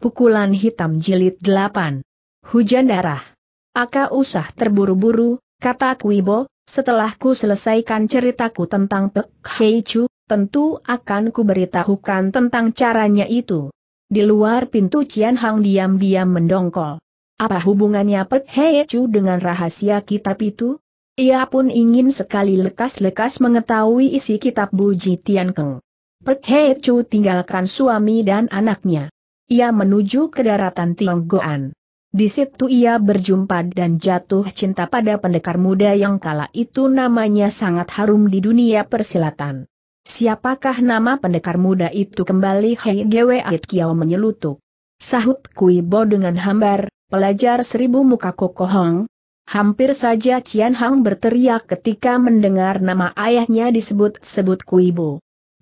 Pukulan Hitam Jilid 8 Hujan Darah Aka usah terburu-buru, kata Kuibo, setelah ku selesaikan ceritaku tentang Pek Chu, tentu akan ku beritahukan tentang caranya itu. Di luar pintu Cian Hang diam-diam mendongkol. Apa hubungannya Pek Chu dengan rahasia kitab itu? Ia pun ingin sekali lekas-lekas mengetahui isi kitab Buji Tian Keng. Pek Chu tinggalkan suami dan anaknya ia menuju ke daratan Tionggoan. Di situ ia berjumpa dan jatuh cinta pada pendekar muda yang kala itu namanya sangat harum di dunia persilatan. Siapakah nama pendekar muda itu kembali Hei Gwe Kiao menyelutuk. Sahut Kui Bo dengan hambar, pelajar seribu muka kokohong. Hampir saja Cian Hang berteriak ketika mendengar nama ayahnya disebut-sebut Kui Bo.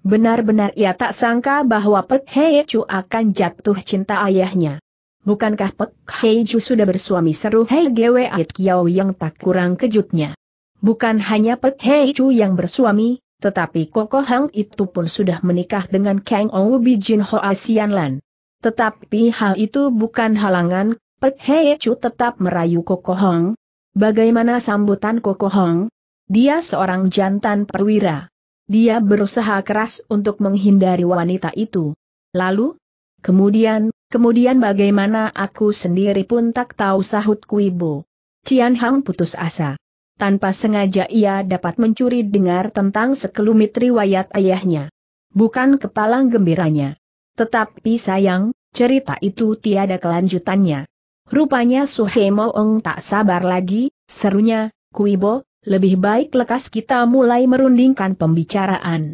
Benar-benar ia tak sangka bahwa Pek Hei Chu akan jatuh cinta ayahnya. Bukankah Pek Hei Chu sudah bersuami seru Hei Gwe Ait Kiao yang tak kurang kejutnya. Bukan hanya Pek Hei Chu yang bersuami, tetapi Koko Hang itu pun sudah menikah dengan Kang Jin Ho Asian Lan. Tetapi hal itu bukan halangan, Pek Hei Chu tetap merayu Koko Hang. Bagaimana sambutan Koko Hang? Dia seorang jantan perwira. Dia berusaha keras untuk menghindari wanita itu. Lalu? Kemudian, kemudian bagaimana aku sendiri pun tak tahu sahut Kuibo. Cian Hang putus asa. Tanpa sengaja ia dapat mencuri dengar tentang sekelumit riwayat ayahnya. Bukan kepala gembiranya. Tetapi sayang, cerita itu tiada kelanjutannya. Rupanya Suhe Moong tak sabar lagi, serunya, Kuibo, lebih baik lekas kita mulai merundingkan pembicaraan.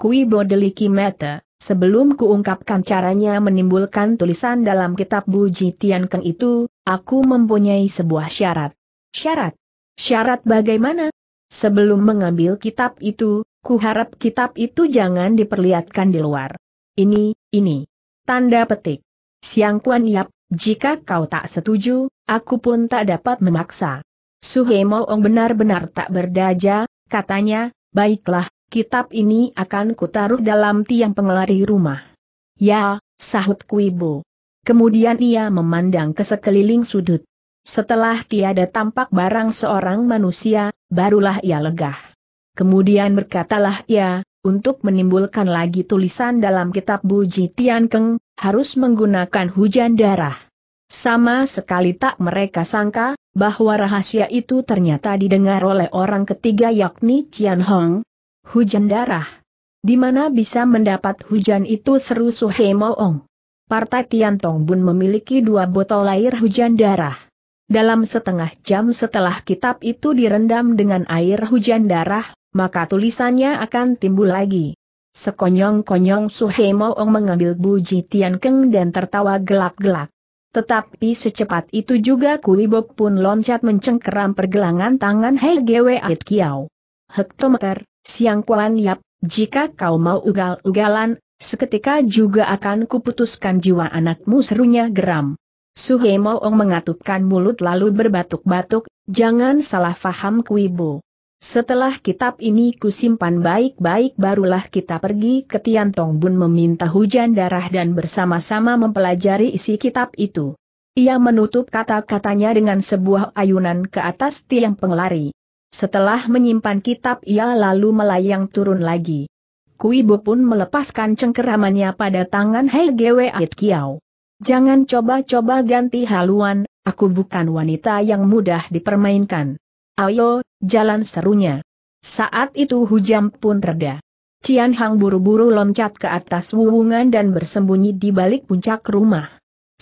Kui bodeliki meta, sebelum kuungkapkan caranya menimbulkan tulisan dalam kitab Buji Tiankeng itu, aku mempunyai sebuah syarat. Syarat? Syarat bagaimana? Sebelum mengambil kitab itu, kuharap kitab itu jangan diperlihatkan di luar. Ini, ini. Tanda petik. Siang Kuan Yap, jika kau tak setuju, aku pun tak dapat memaksa. Suhe Moong benar-benar tak berdaja, katanya, baiklah, kitab ini akan kutaruh dalam tiang pengelari rumah. Ya, sahut Kuibo. Kemudian ia memandang ke sekeliling sudut. Setelah tiada tampak barang seorang manusia, barulah ia legah. Kemudian berkatalah ia, untuk menimbulkan lagi tulisan dalam kitab Buji Tian harus menggunakan hujan darah. Sama sekali tak mereka sangka, bahwa rahasia itu ternyata didengar oleh orang ketiga yakni Cian Hong. Hujan darah. Di mana bisa mendapat hujan itu seru Suhe Moong. Partai Tian Tong Bun memiliki dua botol air hujan darah. Dalam setengah jam setelah kitab itu direndam dengan air hujan darah, maka tulisannya akan timbul lagi. Sekonyong-konyong Suhe Moong mengambil buji Tian Keng dan tertawa gelak-gelak. Tetapi secepat itu juga Kulibok pun loncat mencengkeram pergelangan tangan Hei Gwe Ait Kiao. Hektometer, Siang Kuan Yap, jika kau mau ugal-ugalan, seketika juga akan kuputuskan jiwa anakmu serunya geram. Suhe Moong mengatupkan mulut lalu berbatuk-batuk, jangan salah faham Kuibo. Setelah kitab ini kusimpan baik-baik barulah kita pergi ke Tian Tong Bun meminta hujan darah dan bersama-sama mempelajari isi kitab itu. Ia menutup kata-katanya dengan sebuah ayunan ke atas tiang pengelari. Setelah menyimpan kitab ia lalu melayang turun lagi. Kuibo pun melepaskan cengkeramannya pada tangan Hei Gwe Ait Kiao. Jangan coba-coba ganti haluan, aku bukan wanita yang mudah dipermainkan. Ayo, jalan serunya. Saat itu hujan pun reda. Cian Hang buru-buru loncat ke atas wuwungan dan bersembunyi di balik puncak rumah.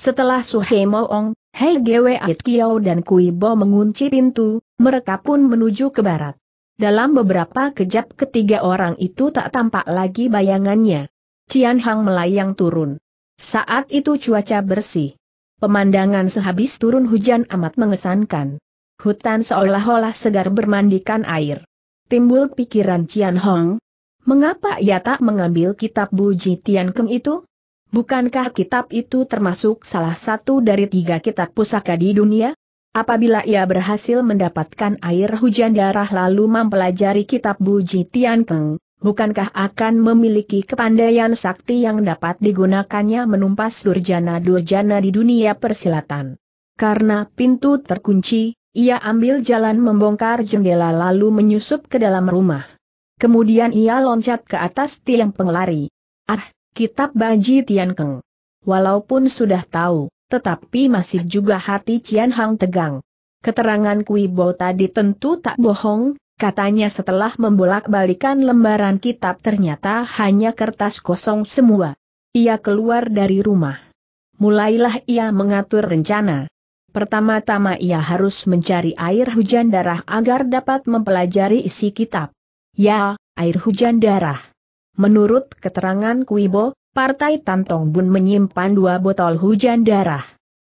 Setelah Suhei Moong, Hei Gwe Ait Kiao dan Kui Bo mengunci pintu, mereka pun menuju ke barat. Dalam beberapa kejap ketiga orang itu tak tampak lagi bayangannya. Cian Hang melayang turun. Saat itu cuaca bersih. Pemandangan sehabis turun hujan amat mengesankan. Hutan seolah-olah segar bermandikan air. Timbul pikiran Cian Hong. Mengapa ia tak mengambil kitab Buji Tian Keng itu? Bukankah kitab itu termasuk salah satu dari tiga kitab pusaka di dunia? Apabila ia berhasil mendapatkan air hujan darah lalu mempelajari kitab Buji Tian Keng, bukankah akan memiliki kepandaian sakti yang dapat digunakannya menumpas durjana-durjana di dunia persilatan? Karena pintu terkunci, ia ambil jalan membongkar jendela lalu menyusup ke dalam rumah. Kemudian ia loncat ke atas tiang pengelari. Ah, kitab Baji Tian Keng. Walaupun sudah tahu, tetapi masih juga hati Cian Hang tegang. Keterangan Kui Bo tadi tentu tak bohong, katanya setelah membolak-balikan lembaran kitab ternyata hanya kertas kosong semua. Ia keluar dari rumah. Mulailah ia mengatur rencana. Pertama-tama ia harus mencari air hujan darah agar dapat mempelajari isi kitab. Ya, air hujan darah. Menurut keterangan Kuibo, Partai Tantong Bun menyimpan dua botol hujan darah.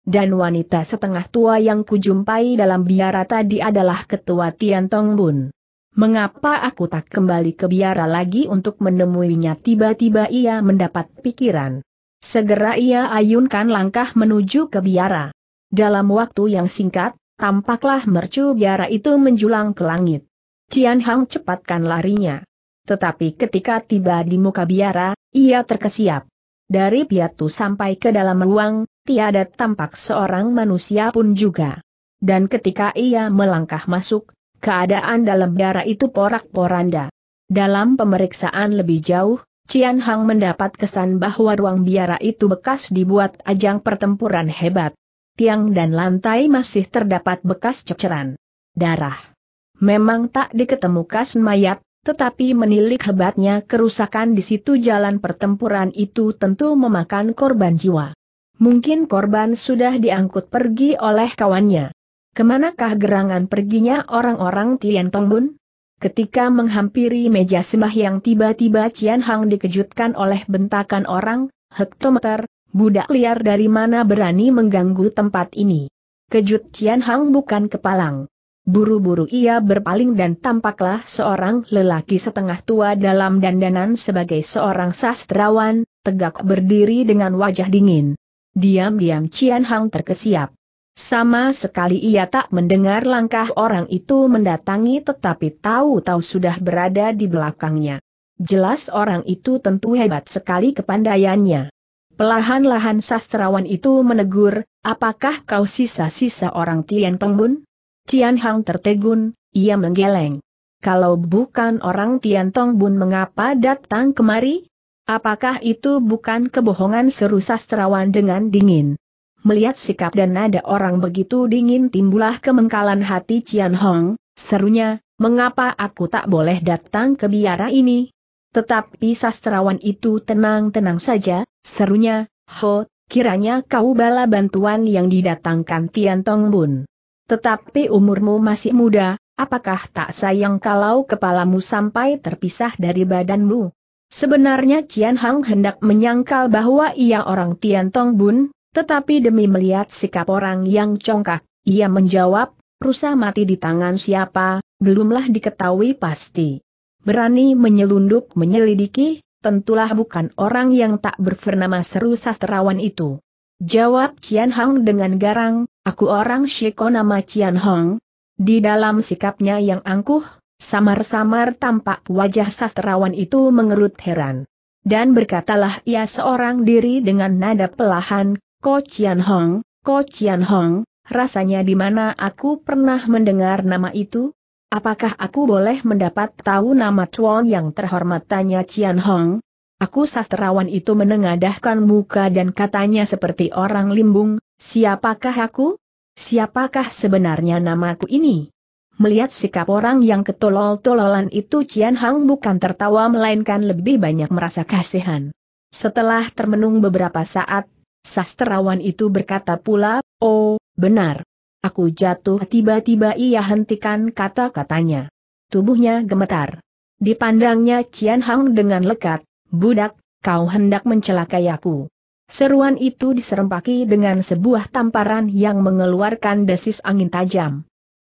Dan wanita setengah tua yang kujumpai dalam biara tadi adalah ketua Tian Tong Bun. Mengapa aku tak kembali ke biara lagi untuk menemuinya tiba-tiba ia mendapat pikiran. Segera ia ayunkan langkah menuju ke biara. Dalam waktu yang singkat, tampaklah mercu biara itu menjulang ke langit. Cian Hang cepatkan larinya. Tetapi ketika tiba di muka biara, ia terkesiap. Dari piatu sampai ke dalam ruang, tiada tampak seorang manusia pun juga. Dan ketika ia melangkah masuk, keadaan dalam biara itu porak-poranda. Dalam pemeriksaan lebih jauh, Cian Hang mendapat kesan bahwa ruang biara itu bekas dibuat ajang pertempuran hebat tiang dan lantai masih terdapat bekas ceceran darah. Memang tak diketemukan mayat, tetapi menilik hebatnya kerusakan di situ jalan pertempuran itu tentu memakan korban jiwa. Mungkin korban sudah diangkut pergi oleh kawannya. Kemanakah gerangan perginya orang-orang Tian Tongbun? Ketika menghampiri meja sembah yang tiba-tiba Cian Hang dikejutkan oleh bentakan orang, hektometer, budak liar dari mana berani mengganggu tempat ini. Kejut Cian Hang bukan kepalang. Buru-buru ia berpaling dan tampaklah seorang lelaki setengah tua dalam dandanan sebagai seorang sastrawan, tegak berdiri dengan wajah dingin. Diam-diam Cian Hang terkesiap. Sama sekali ia tak mendengar langkah orang itu mendatangi tetapi tahu-tahu sudah berada di belakangnya. Jelas orang itu tentu hebat sekali kepandaiannya. Pelahan-lahan sastrawan itu menegur, apakah kau sisa-sisa orang Tian Pengbun? Tian Hang tertegun, ia menggeleng. Kalau bukan orang Tian Tongbun mengapa datang kemari? Apakah itu bukan kebohongan seru sastrawan dengan dingin? Melihat sikap dan nada orang begitu dingin timbulah kemengkalan hati Cian Hong, serunya, mengapa aku tak boleh datang ke biara ini? Tetapi sastrawan itu tenang-tenang saja, Serunya, Ho, kiranya kau bala bantuan yang didatangkan Tian Tong Bun. Tetapi umurmu masih muda, apakah tak sayang kalau kepalamu sampai terpisah dari badanmu? Sebenarnya Cian Hang hendak menyangkal bahwa ia orang Tian Tong Bun, tetapi demi melihat sikap orang yang congkak, ia menjawab, rusa mati di tangan siapa, belumlah diketahui pasti. Berani menyelundup menyelidiki, tentulah bukan orang yang tak berfernama seru sastrawan itu. Jawab Cian Hong dengan garang, aku orang Shiko nama Cian Hong. Di dalam sikapnya yang angkuh, samar-samar tampak wajah sastrawan itu mengerut heran. Dan berkatalah ia seorang diri dengan nada pelahan, Ko Cian Hong, Ko Cian Hong, rasanya di mana aku pernah mendengar nama itu? Apakah aku boleh mendapat tahu nama Chuan yang terhormat tanya Cian Hong? Aku sastrawan itu menengadahkan muka dan katanya seperti orang limbung, siapakah aku? Siapakah sebenarnya namaku ini? Melihat sikap orang yang ketolol-tololan itu Cian Hong bukan tertawa melainkan lebih banyak merasa kasihan. Setelah termenung beberapa saat, sastrawan itu berkata pula, oh, benar, Aku jatuh tiba-tiba ia hentikan kata-katanya. Tubuhnya gemetar. Dipandangnya Cian Hang dengan lekat, budak, kau hendak mencelakai aku. Seruan itu diserempaki dengan sebuah tamparan yang mengeluarkan desis angin tajam.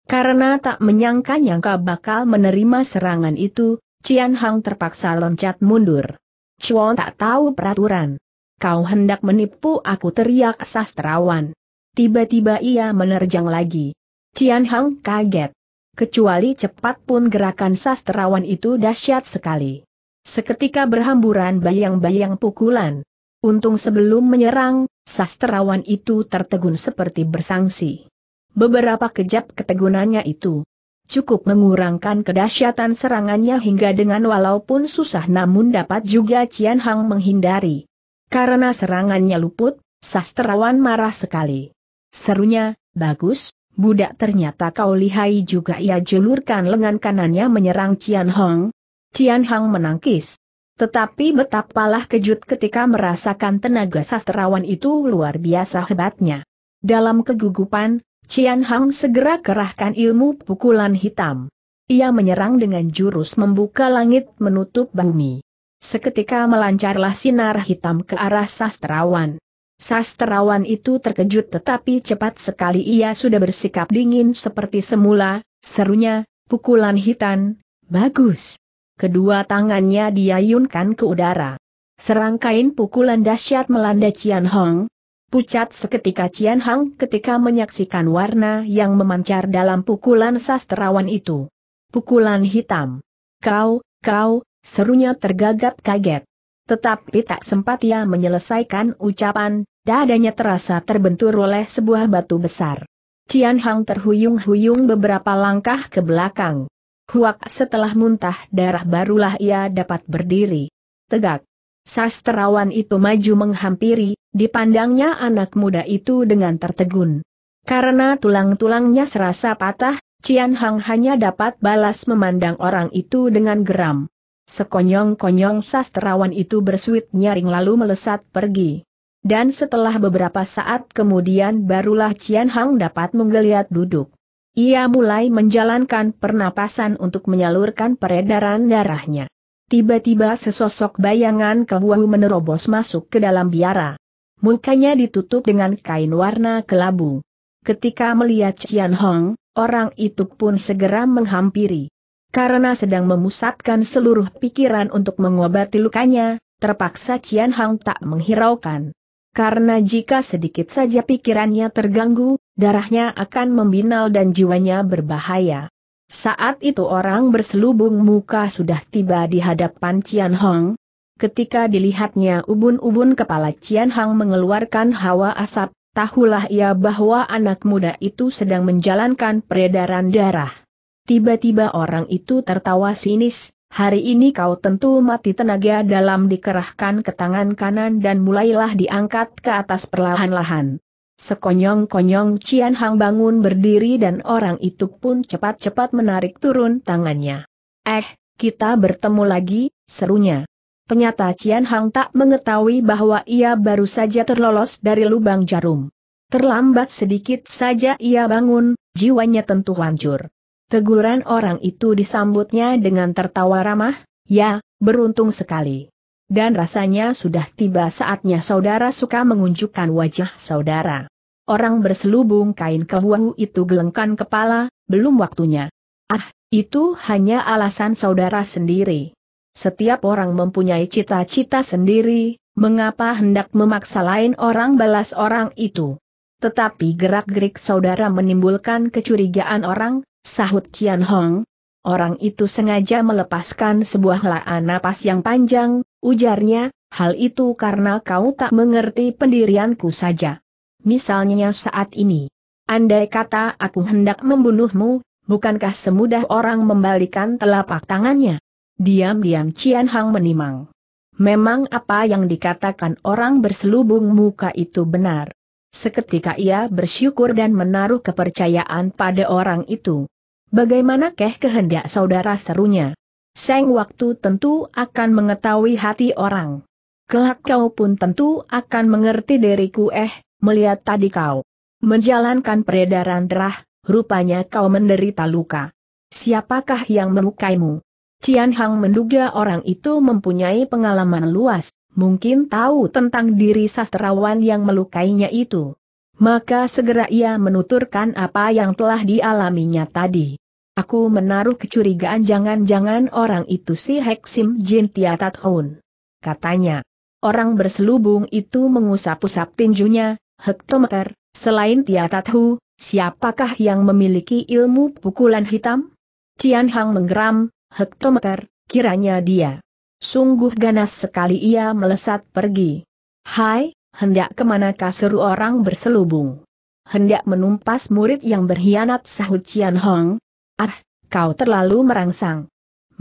Karena tak menyangka-nyangka bakal menerima serangan itu, Cian Hang terpaksa loncat mundur. Chuan tak tahu peraturan. Kau hendak menipu aku teriak sastrawan. Tiba-tiba ia menerjang lagi. Cian Hang kaget. Kecuali cepat pun gerakan sastrawan itu dahsyat sekali. Seketika berhamburan bayang-bayang pukulan. Untung sebelum menyerang, sastrawan itu tertegun seperti bersangsi. Beberapa kejap ketegunannya itu cukup mengurangkan kedahsyatan serangannya hingga dengan walaupun susah namun dapat juga Cian Hang menghindari. Karena serangannya luput, sastrawan marah sekali. Serunya, bagus, budak ternyata kau lihai juga ia julurkan lengan kanannya menyerang Cian Hong. Cian Hong menangkis. Tetapi betapalah kejut ketika merasakan tenaga sastrawan itu luar biasa hebatnya. Dalam kegugupan, Cian Hong segera kerahkan ilmu pukulan hitam. Ia menyerang dengan jurus membuka langit menutup bumi. Seketika melancarlah sinar hitam ke arah sastrawan. Sastrawan itu terkejut tetapi cepat sekali ia sudah bersikap dingin seperti semula, serunya, pukulan hitam, bagus. Kedua tangannya diayunkan ke udara. Serangkain pukulan dahsyat melanda Cian Hong. Pucat seketika Cian Hong ketika menyaksikan warna yang memancar dalam pukulan sastrawan itu. Pukulan hitam. Kau, kau, serunya tergagap kaget. Tetapi tak sempat ia menyelesaikan ucapan, dadanya terasa terbentur oleh sebuah batu besar. Cian Hang terhuyung-huyung beberapa langkah ke belakang. Huak setelah muntah darah barulah ia dapat berdiri. Tegak. Sastrawan itu maju menghampiri, dipandangnya anak muda itu dengan tertegun. Karena tulang-tulangnya serasa patah, Cian Hang hanya dapat balas memandang orang itu dengan geram. Sekonyong-konyong sastrawan itu bersuit nyaring lalu melesat pergi. Dan setelah beberapa saat kemudian barulah Cian Hang dapat menggeliat duduk. Ia mulai menjalankan pernapasan untuk menyalurkan peredaran darahnya. Tiba-tiba sesosok bayangan kewahu menerobos masuk ke dalam biara. Mukanya ditutup dengan kain warna kelabu. Ketika melihat Cian Hong, orang itu pun segera menghampiri. Karena sedang memusatkan seluruh pikiran untuk mengobati lukanya, terpaksa Cian Hang tak menghiraukan. Karena jika sedikit saja pikirannya terganggu, darahnya akan membinal dan jiwanya berbahaya. Saat itu orang berselubung muka sudah tiba di hadapan Cian Hong. Ketika dilihatnya ubun-ubun kepala Cian Hong mengeluarkan hawa asap, tahulah ia bahwa anak muda itu sedang menjalankan peredaran darah. Tiba-tiba orang itu tertawa sinis, hari ini kau tentu mati tenaga dalam dikerahkan ke tangan kanan dan mulailah diangkat ke atas perlahan-lahan. Sekonyong-konyong Cian Hang bangun berdiri dan orang itu pun cepat-cepat menarik turun tangannya. Eh, kita bertemu lagi, serunya. Penyata Cian Hang tak mengetahui bahwa ia baru saja terlolos dari lubang jarum. Terlambat sedikit saja ia bangun, jiwanya tentu hancur. Teguran orang itu disambutnya dengan tertawa ramah, ya, beruntung sekali. Dan rasanya sudah tiba saatnya saudara suka mengunjukkan wajah saudara. Orang berselubung kain kewahu itu gelengkan kepala, belum waktunya. Ah, itu hanya alasan saudara sendiri. Setiap orang mempunyai cita-cita sendiri, mengapa hendak memaksa lain orang balas orang itu? Tetapi gerak-gerik saudara menimbulkan kecurigaan orang, Sahut Qian Hong. Orang itu sengaja melepaskan sebuah laan napas yang panjang, ujarnya, hal itu karena kau tak mengerti pendirianku saja. Misalnya saat ini. Andai kata aku hendak membunuhmu, bukankah semudah orang membalikan telapak tangannya? Diam-diam Cian Hong menimang. Memang apa yang dikatakan orang berselubung muka itu benar. Seketika ia bersyukur dan menaruh kepercayaan pada orang itu keh kehendak saudara serunya? Seng waktu tentu akan mengetahui hati orang. Kelak kau pun tentu akan mengerti diriku eh, melihat tadi kau menjalankan peredaran darah. rupanya kau menderita luka. Siapakah yang melukaimu? Cian Hang menduga orang itu mempunyai pengalaman luas, mungkin tahu tentang diri sastrawan yang melukainya itu. Maka segera ia menuturkan apa yang telah dialaminya tadi. Aku menaruh kecurigaan jangan-jangan orang itu si Heksim Jin Tiatat Hun. Katanya, orang berselubung itu mengusap-usap tinjunya, hektometer, selain Tiatat Hu, siapakah yang memiliki ilmu pukulan hitam? Cian Hang menggeram, hektometer, kiranya dia. Sungguh ganas sekali ia melesat pergi. Hai, hendak kemanakah seru orang berselubung? hendak menumpas murid yang berkhianat sahut Cian Hong, Ah, kau terlalu merangsang.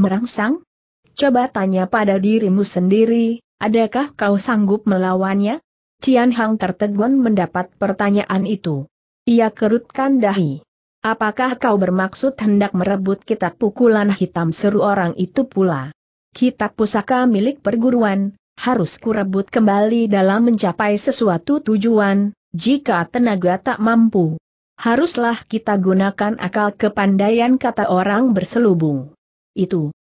Merangsang? Coba tanya pada dirimu sendiri, adakah kau sanggup melawannya? Cian Hang tertegun mendapat pertanyaan itu. Ia kerutkan dahi. Apakah kau bermaksud hendak merebut kitab pukulan hitam seru orang itu pula? Kitab pusaka milik perguruan, harus kurebut kembali dalam mencapai sesuatu tujuan, jika tenaga tak mampu, haruslah kita gunakan akal kepandaian kata orang berselubung. Itu.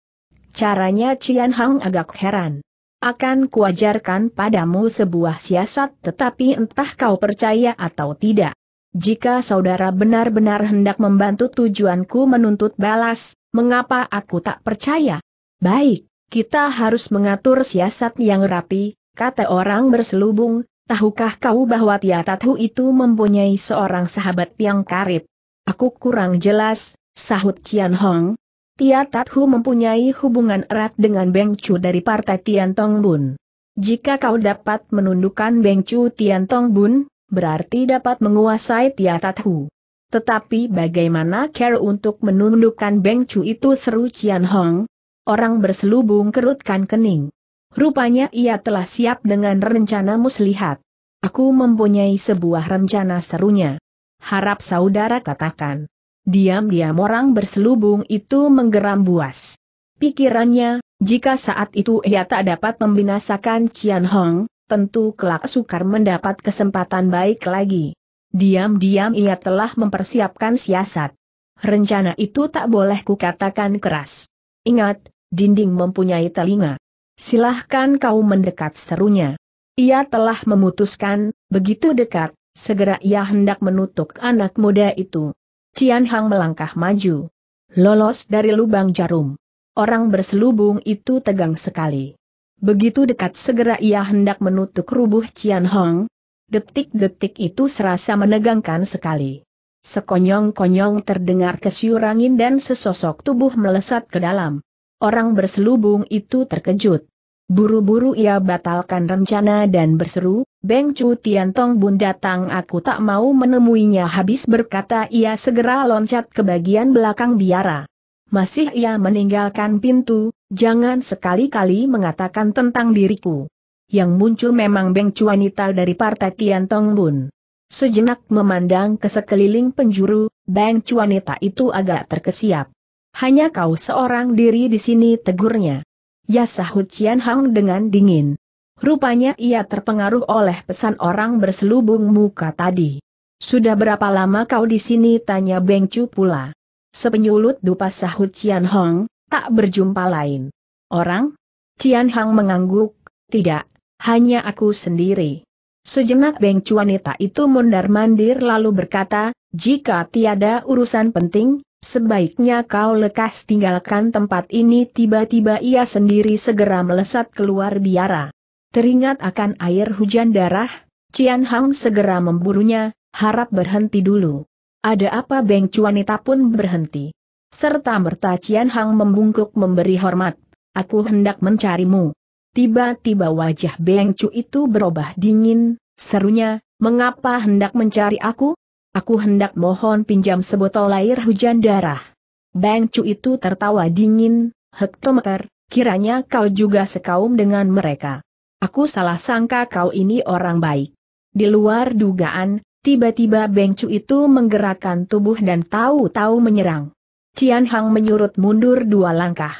Caranya Cian Hang agak heran. Akan kuajarkan padamu sebuah siasat tetapi entah kau percaya atau tidak. Jika saudara benar-benar hendak membantu tujuanku menuntut balas, mengapa aku tak percaya? Baik, kita harus mengatur siasat yang rapi, kata orang berselubung, Tahukah kau bahwa Tia Tatu itu mempunyai seorang sahabat yang karib? Aku kurang jelas, sahut Cian Hong. Tia Tatu mempunyai hubungan erat dengan Beng Chu dari partai Tian Tong Bun. Jika kau dapat menundukkan Beng Chu Tian Tong Bun, berarti dapat menguasai Tia Tatu. Tetapi bagaimana care untuk menundukkan Beng Chu itu seru Cian Hong? Orang berselubung kerutkan kening. Rupanya ia telah siap dengan rencana muslihat. Aku mempunyai sebuah rencana serunya. Harap saudara katakan. Diam-diam orang berselubung itu menggeram buas. Pikirannya, jika saat itu ia tak dapat membinasakan Cian Hong, tentu kelak sukar mendapat kesempatan baik lagi. Diam-diam ia telah mempersiapkan siasat. Rencana itu tak boleh kukatakan keras. Ingat, dinding mempunyai telinga silahkan kau mendekat serunya. Ia telah memutuskan, begitu dekat, segera ia hendak menutup anak muda itu. Cian Hang melangkah maju. Lolos dari lubang jarum. Orang berselubung itu tegang sekali. Begitu dekat segera ia hendak menutup rubuh Cian Hang. Detik-detik itu serasa menegangkan sekali. Sekonyong-konyong terdengar kesyurangin dan sesosok tubuh melesat ke dalam. Orang berselubung itu terkejut. Buru-buru ia batalkan rencana dan berseru, Beng Chu Tiantong Bun datang aku tak mau menemuinya habis berkata ia segera loncat ke bagian belakang biara. Masih ia meninggalkan pintu, jangan sekali-kali mengatakan tentang diriku. Yang muncul memang Beng Chu wanita dari partai Tiantong Bun. Sejenak memandang ke sekeliling penjuru, Beng Chu wanita itu agak terkesiap. Hanya kau seorang diri di sini tegurnya. Ya sahut Cian Hang dengan dingin. Rupanya ia terpengaruh oleh pesan orang berselubung muka tadi. Sudah berapa lama kau di sini? Tanya Beng Chu pula. Sepenyulut dupa sahut Cian Hong, tak berjumpa lain. Orang? Cian Hang mengangguk, tidak, hanya aku sendiri. Sejenak Beng Chu wanita itu mondar mandir lalu berkata, jika tiada urusan penting, Sebaiknya kau lekas tinggalkan tempat ini tiba-tiba ia sendiri segera melesat keluar biara. Teringat akan air hujan darah, Cian Hang segera memburunya, harap berhenti dulu. Ada apa Beng Cuanita pun berhenti. Serta merta Cian Hang membungkuk memberi hormat, aku hendak mencarimu. Tiba-tiba wajah Beng Cu itu berubah dingin, serunya, mengapa hendak mencari aku? Aku hendak mohon pinjam sebotol air hujan darah. Bang Chu itu tertawa dingin, hektometer, kiranya kau juga sekaum dengan mereka. Aku salah sangka kau ini orang baik. Di luar dugaan, tiba-tiba Bang Chu itu menggerakkan tubuh dan tahu-tahu menyerang. Cian Hang menyurut mundur dua langkah.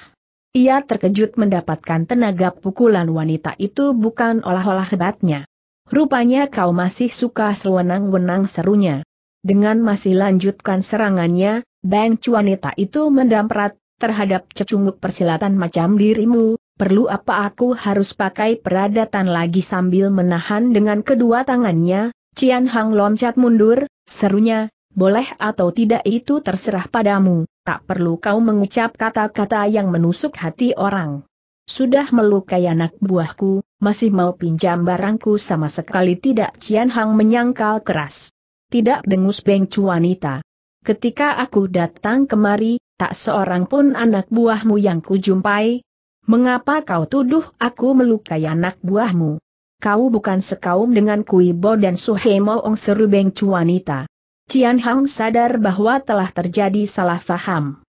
Ia terkejut mendapatkan tenaga pukulan wanita itu bukan olah-olah hebatnya. Rupanya kau masih suka sewenang-wenang serunya. Dengan masih lanjutkan serangannya, Bang Cuanita itu mendamprat, terhadap cecunguk persilatan macam dirimu, perlu apa aku harus pakai peradatan lagi sambil menahan dengan kedua tangannya, Cian Hang loncat mundur, serunya, boleh atau tidak itu terserah padamu, tak perlu kau mengucap kata-kata yang menusuk hati orang. Sudah melukai anak buahku, masih mau pinjam barangku sama sekali tidak Cian Hang menyangkal keras. Tidak dengus bengcu wanita. Ketika aku datang kemari, tak seorang pun anak buahmu yang kujumpai. Mengapa kau tuduh aku melukai anak buahmu? Kau bukan sekaum dengan Kuibo dan Suhemo Ong Seru bengcu wanita. Cian Hang sadar bahwa telah terjadi salah faham.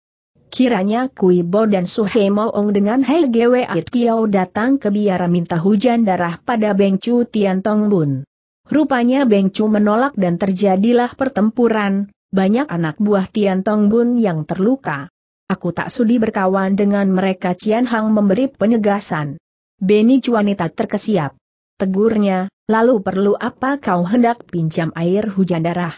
Kiranya Kuibo dan Suhemo Ong dengan Hei Gwe Kiao datang ke biara minta hujan darah pada bengcu Tian Tong Bun. Rupanya Beng Chu menolak dan terjadilah pertempuran, banyak anak buah Tian Tong Bun yang terluka. Aku tak sudi berkawan dengan mereka Cian Hang memberi penegasan. Beni Chuanita terkesiap. Tegurnya, lalu perlu apa kau hendak pinjam air hujan darah?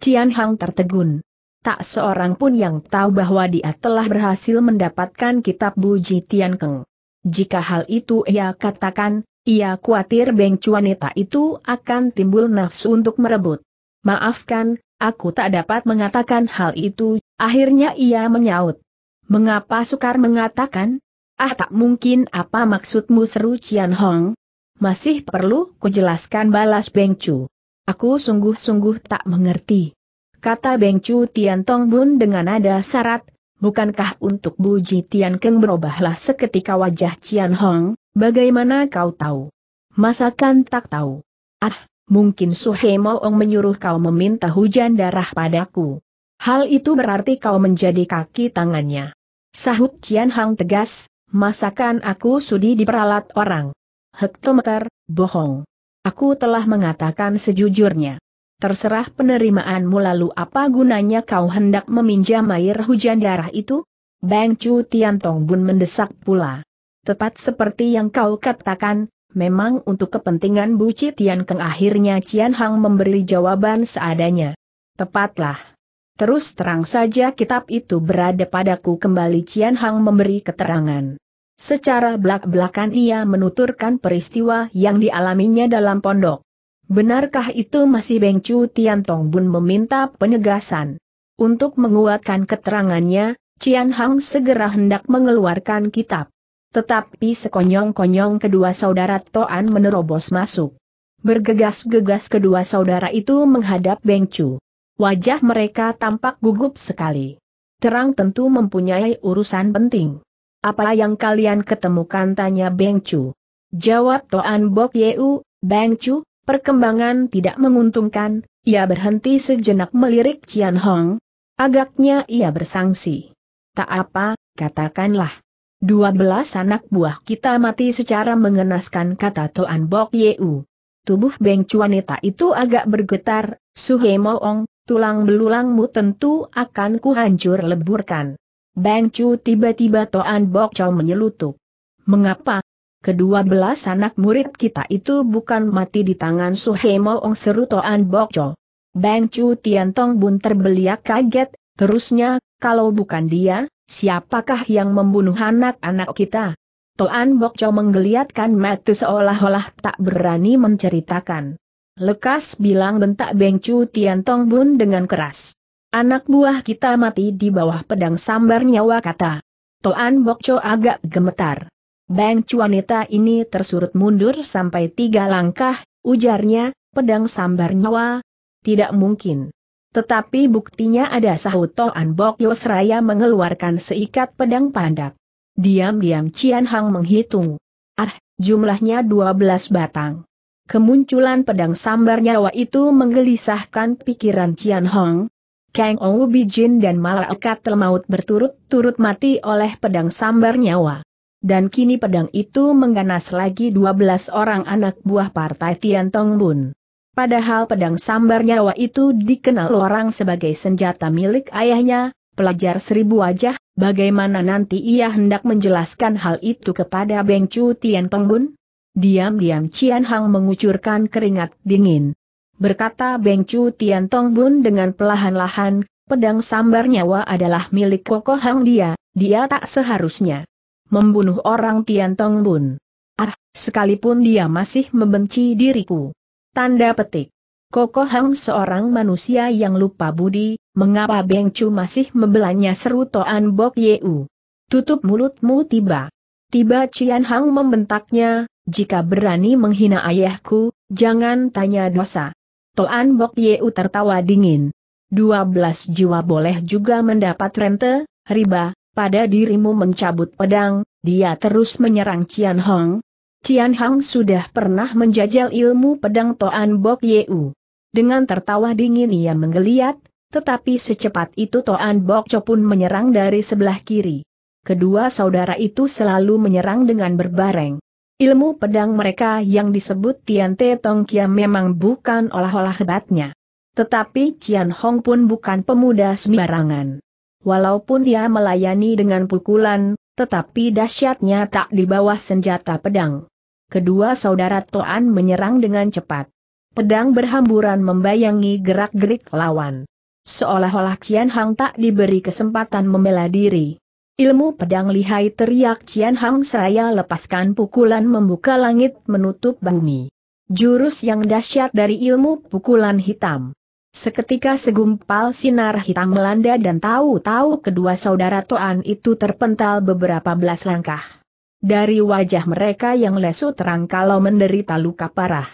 Cian Hang tertegun. Tak seorang pun yang tahu bahwa dia telah berhasil mendapatkan kitab Buji Tian Keng. Jika hal itu ia katakan, ia khawatir Beng Cuanita itu akan timbul nafsu untuk merebut. Maafkan, aku tak dapat mengatakan hal itu, akhirnya ia menyaut. Mengapa sukar mengatakan? Ah tak mungkin apa maksudmu seru Cian Hong? Masih perlu jelaskan balas Beng Cu. Aku sungguh-sungguh tak mengerti. Kata Beng Cu Tian Tong Bun dengan nada syarat, bukankah untuk buji Tian Keng berubahlah seketika wajah Cian Hong? Bagaimana kau tahu? Masakan tak tahu? Ah, mungkin Suhe Moong menyuruh kau meminta hujan darah padaku. Hal itu berarti kau menjadi kaki tangannya. Sahut Cian Hang tegas, masakan aku sudi diperalat orang. Hektometer, bohong. Aku telah mengatakan sejujurnya. Terserah penerimaanmu lalu apa gunanya kau hendak meminjam air hujan darah itu? Bang Chu Tian Tong Bun mendesak pula. Tepat seperti yang kau katakan, memang untuk kepentingan buci Tian Keng akhirnya Cian Hang memberi jawaban seadanya. Tepatlah. Terus terang saja kitab itu berada padaku kembali Cian Hang memberi keterangan. Secara belak-belakan ia menuturkan peristiwa yang dialaminya dalam pondok. Benarkah itu masih Beng Chu Tian Tong Bun meminta penegasan? Untuk menguatkan keterangannya, Cian Hang segera hendak mengeluarkan kitab. Tetapi sekonyong-konyong kedua saudara Toan menerobos masuk. Bergegas-gegas kedua saudara itu menghadap Beng Chu. Wajah mereka tampak gugup sekali. Terang tentu mempunyai urusan penting. Apa yang kalian ketemukan tanya Beng Chu. Jawab Toan Bok Yeu, Beng Chu, perkembangan tidak menguntungkan, ia berhenti sejenak melirik Cian Hong. Agaknya ia bersangsi. Tak apa, katakanlah. Dua belas anak buah kita mati secara mengenaskan kata Toan Bok Yeu. Tubuh Beng Cuanita itu agak bergetar, Suhe Moong, tulang belulangmu tentu akan kuhancur leburkan. Beng Cu tiba-tiba Toan Bok Chow menyelutup. Mengapa? Kedua belas anak murid kita itu bukan mati di tangan Suhe Moong seru Toan Bok Chow. Beng Cu Tiantong Bun terbeliak kaget, terusnya, kalau bukan dia, Siapakah yang membunuh anak-anak kita? Toan Bokco menggeliatkan mata seolah-olah tak berani menceritakan. Lekas bilang bentak Bengcu Tian Tong Bun dengan keras. Anak buah kita mati di bawah pedang sambar nyawa kata. Toan Bokco agak gemetar. Bengcu wanita ini tersurut mundur sampai tiga langkah, ujarnya, pedang sambar nyawa. Tidak mungkin. Tetapi buktinya ada sahut Toan Bok Yo mengeluarkan seikat pedang pandak. Diam-diam Cian Hang menghitung. Ah, jumlahnya 12 batang. Kemunculan pedang sambar nyawa itu menggelisahkan pikiran Cian Hong. Kang Ubi Jin dan malaikat Telmaut berturut-turut mati oleh pedang sambar nyawa. Dan kini pedang itu mengganas lagi 12 orang anak buah partai Tian Tong Bun. Padahal pedang sambar nyawa itu dikenal orang sebagai senjata milik ayahnya, pelajar seribu wajah, bagaimana nanti ia hendak menjelaskan hal itu kepada Beng Chu Tian Bun? Diam-diam Cian Hang mengucurkan keringat dingin. Berkata Beng Chu Tian Tongbun dengan pelahan-lahan, pedang sambar nyawa adalah milik Koko Hang dia, dia tak seharusnya membunuh orang Tian Tongbun. Ah, sekalipun dia masih membenci diriku. Tanda petik. Koko Hang seorang manusia yang lupa budi, mengapa Beng Chu masih membelanya seru Toan Bok Yeu. Tutup mulutmu tiba. Tiba Cian Hang membentaknya, jika berani menghina ayahku, jangan tanya dosa. Toan Bok Yeu tertawa dingin. 12 jiwa boleh juga mendapat rente, riba, pada dirimu mencabut pedang, dia terus menyerang Cian Hong, Cian Hang sudah pernah menjajal ilmu pedang Toan Bok Yeu. Dengan tertawa dingin ia menggeliat, tetapi secepat itu Toan Bok Cho pun menyerang dari sebelah kiri. Kedua saudara itu selalu menyerang dengan berbareng. Ilmu pedang mereka yang disebut Tian Te Tong Kiam memang bukan olah-olah hebatnya. Tetapi Cian Hong pun bukan pemuda sembarangan. Walaupun ia melayani dengan pukulan, tetapi dahsyatnya tak di bawah senjata pedang kedua saudara Toan menyerang dengan cepat. Pedang berhamburan membayangi gerak-gerik lawan. Seolah-olah Cian Hang tak diberi kesempatan membela diri. Ilmu pedang lihai teriak Cian Hang seraya lepaskan pukulan membuka langit menutup bumi. Jurus yang dahsyat dari ilmu pukulan hitam. Seketika segumpal sinar hitam melanda dan tahu-tahu kedua saudara Toan itu terpental beberapa belas langkah. Dari wajah mereka yang lesu terang kalau menderita luka parah.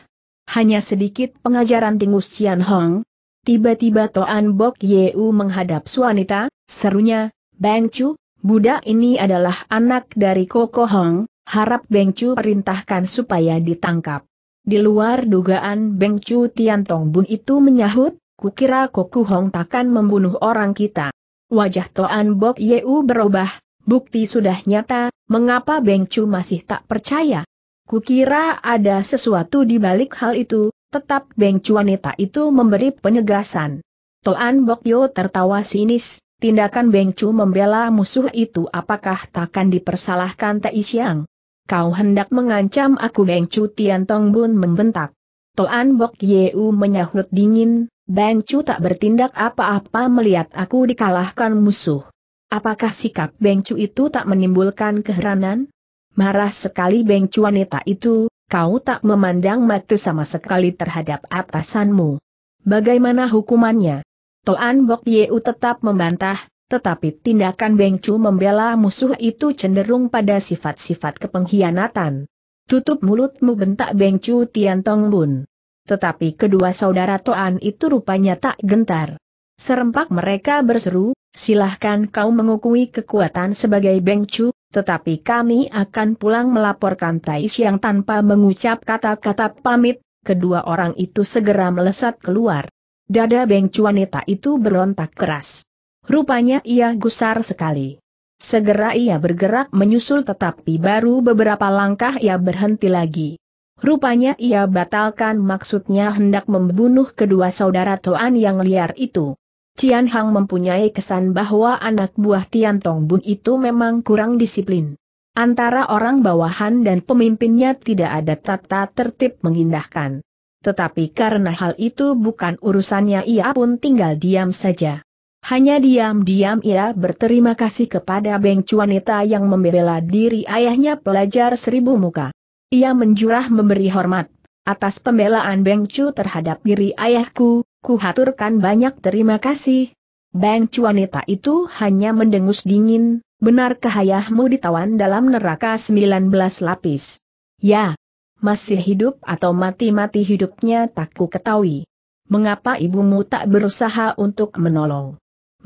Hanya sedikit pengajaran di Cian Hong. Tiba-tiba Toan Bok Yeu menghadap Suanita, serunya, Beng Chu, budak ini adalah anak dari Koko Hong, harap Beng Chu perintahkan supaya ditangkap. Di luar dugaan Beng Chu Tian Tong Bun itu menyahut, kukira Koku Hong takkan membunuh orang kita. Wajah Toan Bok Yeu berubah, Bukti sudah nyata, mengapa Beng Chu masih tak percaya? Kukira ada sesuatu di balik hal itu, tetap Beng Chu wanita itu memberi penegasan. Toan Bokyo tertawa sinis, tindakan Beng Chu membela musuh itu apakah takkan dipersalahkan Tai Xiang? Kau hendak mengancam aku Beng Chu Tian Tong Bun membentak. Toan Bok Yeu menyahut dingin, Beng Chu tak bertindak apa-apa melihat aku dikalahkan musuh. Apakah sikap Beng Cu itu tak menimbulkan keheranan? Marah sekali Beng Cu wanita itu, kau tak memandang mata sama sekali terhadap atasanmu. Bagaimana hukumannya? Toan Bok Yeu tetap membantah, tetapi tindakan Beng Cu membela musuh itu cenderung pada sifat-sifat kepengkhianatan. Tutup mulutmu bentak Beng Cu Tian Tong Bun. Tetapi kedua saudara Toan itu rupanya tak gentar. Serempak mereka berseru, Silahkan kau mengukui kekuatan sebagai Bengcu, tetapi kami akan pulang melaporkan Tai yang tanpa mengucap kata-kata pamit, kedua orang itu segera melesat keluar. Dada Bengcu wanita itu berontak keras. Rupanya ia gusar sekali. Segera ia bergerak menyusul tetapi baru beberapa langkah ia berhenti lagi. Rupanya ia batalkan maksudnya hendak membunuh kedua saudara Toan yang liar itu. Cian Hang mempunyai kesan bahwa anak buah Tian Tong Bun itu memang kurang disiplin. Antara orang bawahan dan pemimpinnya tidak ada tata tertib mengindahkan. Tetapi karena hal itu bukan urusannya ia pun tinggal diam saja. Hanya diam-diam ia berterima kasih kepada Beng Cuanita yang membela diri ayahnya pelajar seribu muka. Ia menjurah memberi hormat atas pembelaan Beng Cu terhadap diri ayahku, kuhaturkan banyak terima kasih. Bang Cuanita itu hanya mendengus dingin, benar kehayahmu ditawan dalam neraka 19 lapis. Ya, masih hidup atau mati-mati hidupnya tak ku ketahui. Mengapa ibumu tak berusaha untuk menolong?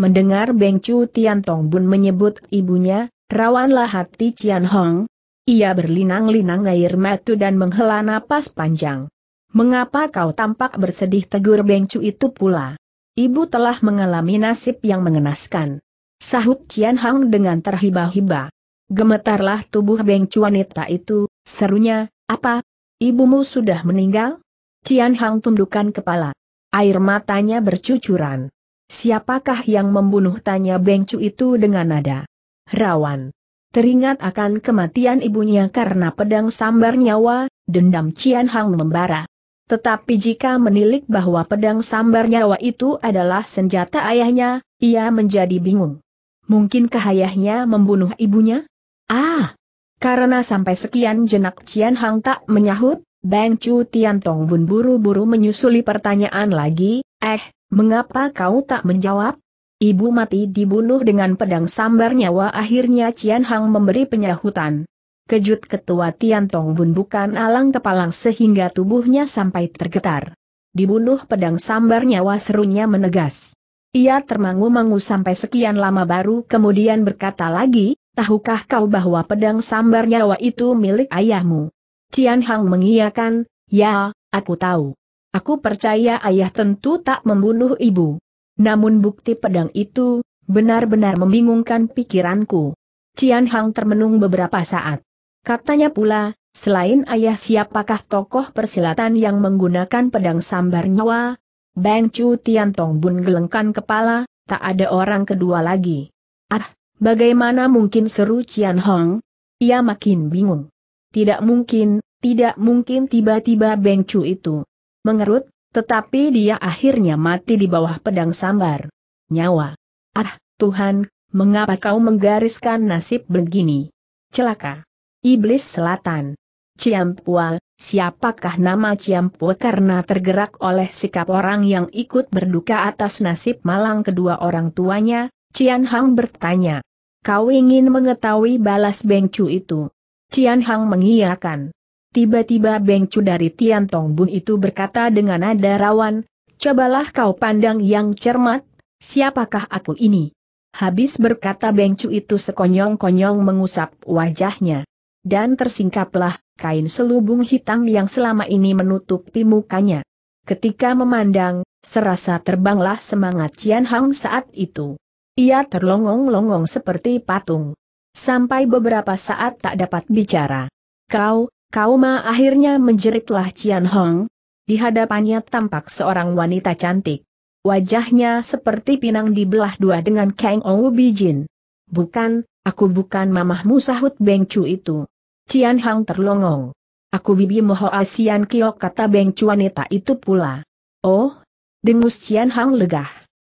Mendengar Beng Chu Tian Tong Bun menyebut ibunya, rawanlah hati Cian Hong. Ia berlinang-linang air mata dan menghela napas panjang. Mengapa kau tampak bersedih tegur Bengcu itu pula? Ibu telah mengalami nasib yang mengenaskan. Sahut Cian Hang dengan terhibah-hibah. Gemetarlah tubuh Bengcu wanita itu, serunya, apa? Ibumu sudah meninggal? Cian Hang tundukkan kepala. Air matanya bercucuran. Siapakah yang membunuh tanya Bengcu itu dengan nada. Rawan. Teringat akan kematian ibunya karena pedang sambar nyawa, dendam Cian Hang membara. Tetapi jika menilik bahwa pedang sambar nyawa itu adalah senjata ayahnya, ia menjadi bingung. Mungkinkah ayahnya membunuh ibunya? Ah! Karena sampai sekian jenak Cian Hang tak menyahut, Bang Chu Tian Tong Bun buru-buru menyusuli pertanyaan lagi, eh, mengapa kau tak menjawab? Ibu mati dibunuh dengan pedang sambar nyawa akhirnya Cian Hang memberi penyahutan kejut ketua Tian Tong Bun bukan alang kepalang sehingga tubuhnya sampai tergetar. Dibunuh pedang sambar nyawa serunya menegas. Ia termangu-mangu sampai sekian lama baru kemudian berkata lagi, tahukah kau bahwa pedang sambar nyawa itu milik ayahmu? Cian Hang mengiyakan, ya, aku tahu. Aku percaya ayah tentu tak membunuh ibu. Namun bukti pedang itu, benar-benar membingungkan pikiranku. Cian Hang termenung beberapa saat. Katanya pula, selain ayah siapakah tokoh persilatan yang menggunakan pedang sambar nyawa? Bang Chu Tian Tong Bun gelengkan kepala, tak ada orang kedua lagi. Ah, bagaimana mungkin seru Cian Hong? Ia makin bingung. Tidak mungkin, tidak mungkin tiba-tiba Beng Chu itu mengerut, tetapi dia akhirnya mati di bawah pedang sambar. Nyawa. Ah, Tuhan, mengapa kau menggariskan nasib begini? Celaka. Iblis Selatan. Ciampua, siapakah nama Ciampua karena tergerak oleh sikap orang yang ikut berduka atas nasib malang kedua orang tuanya, Cian Hang bertanya. Kau ingin mengetahui balas Bengcu itu? Cian Hang mengiyakan. Tiba-tiba Bengcu dari Tian Tong Bun itu berkata dengan nada rawan, Cobalah kau pandang yang cermat, siapakah aku ini? Habis berkata Bengcu itu sekonyong-konyong mengusap wajahnya dan tersingkaplah kain selubung hitam yang selama ini menutupi mukanya. Ketika memandang, serasa terbanglah semangat Cian Hang saat itu. Ia terlongong-longong seperti patung. Sampai beberapa saat tak dapat bicara. Kau, kau ma akhirnya menjeritlah Cian Hong. Di hadapannya tampak seorang wanita cantik. Wajahnya seperti pinang dibelah dua dengan Kang Ou Bijin. Bukan, aku bukan mamahmu sahut Beng Chu itu. Cian Hang terlongong. Aku bibi moho asian Kio kata Beng Cuanita itu pula. Oh, dengus Cian Hang legah.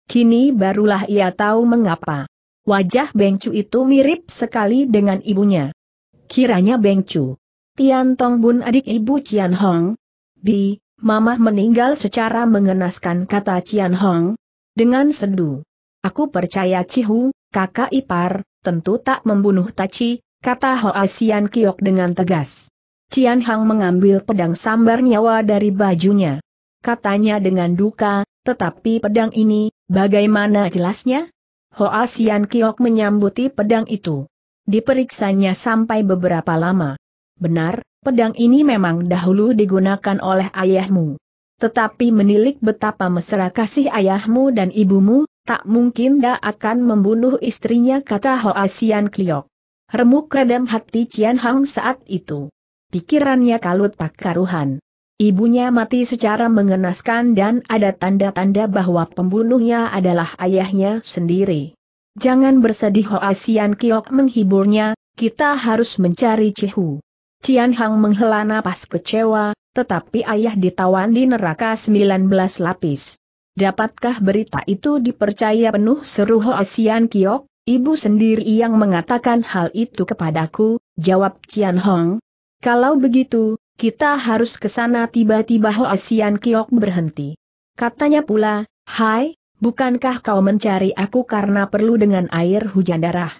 Kini barulah ia tahu mengapa. Wajah Beng Bengcu itu mirip sekali dengan ibunya. Kiranya Beng Bengcu. Tian Tong Bun adik ibu Cian Hong. Bi, mama meninggal secara mengenaskan kata Cian Hong. Dengan seduh. Aku percaya Cihu, kakak ipar, tentu tak membunuh Taci, kata Hoa Sian Kiok dengan tegas. Cian Hang mengambil pedang sambar nyawa dari bajunya. Katanya dengan duka, tetapi pedang ini, bagaimana jelasnya? Hoa Sian Kiok menyambuti pedang itu. Diperiksanya sampai beberapa lama. Benar, pedang ini memang dahulu digunakan oleh ayahmu. Tetapi menilik betapa mesra kasih ayahmu dan ibumu, tak mungkin dia akan membunuh istrinya kata Hoa Sian Kiok. Remuk redam hati Cian Hang saat itu. Pikirannya kalut tak karuhan. Ibunya mati secara mengenaskan dan ada tanda-tanda bahwa pembunuhnya adalah ayahnya sendiri. Jangan bersedih Sian Kiok menghiburnya, kita harus mencari Cihu. Cian Hang menghela napas kecewa, tetapi ayah ditawan di neraka 19 lapis. Dapatkah berita itu dipercaya penuh seru Sian Kiok? Ibu sendiri yang mengatakan hal itu kepadaku, jawab Cian Hong. Kalau begitu, kita harus ke sana tiba-tiba Hoasian Kiok berhenti. Katanya pula, Hai, bukankah kau mencari aku karena perlu dengan air hujan darah?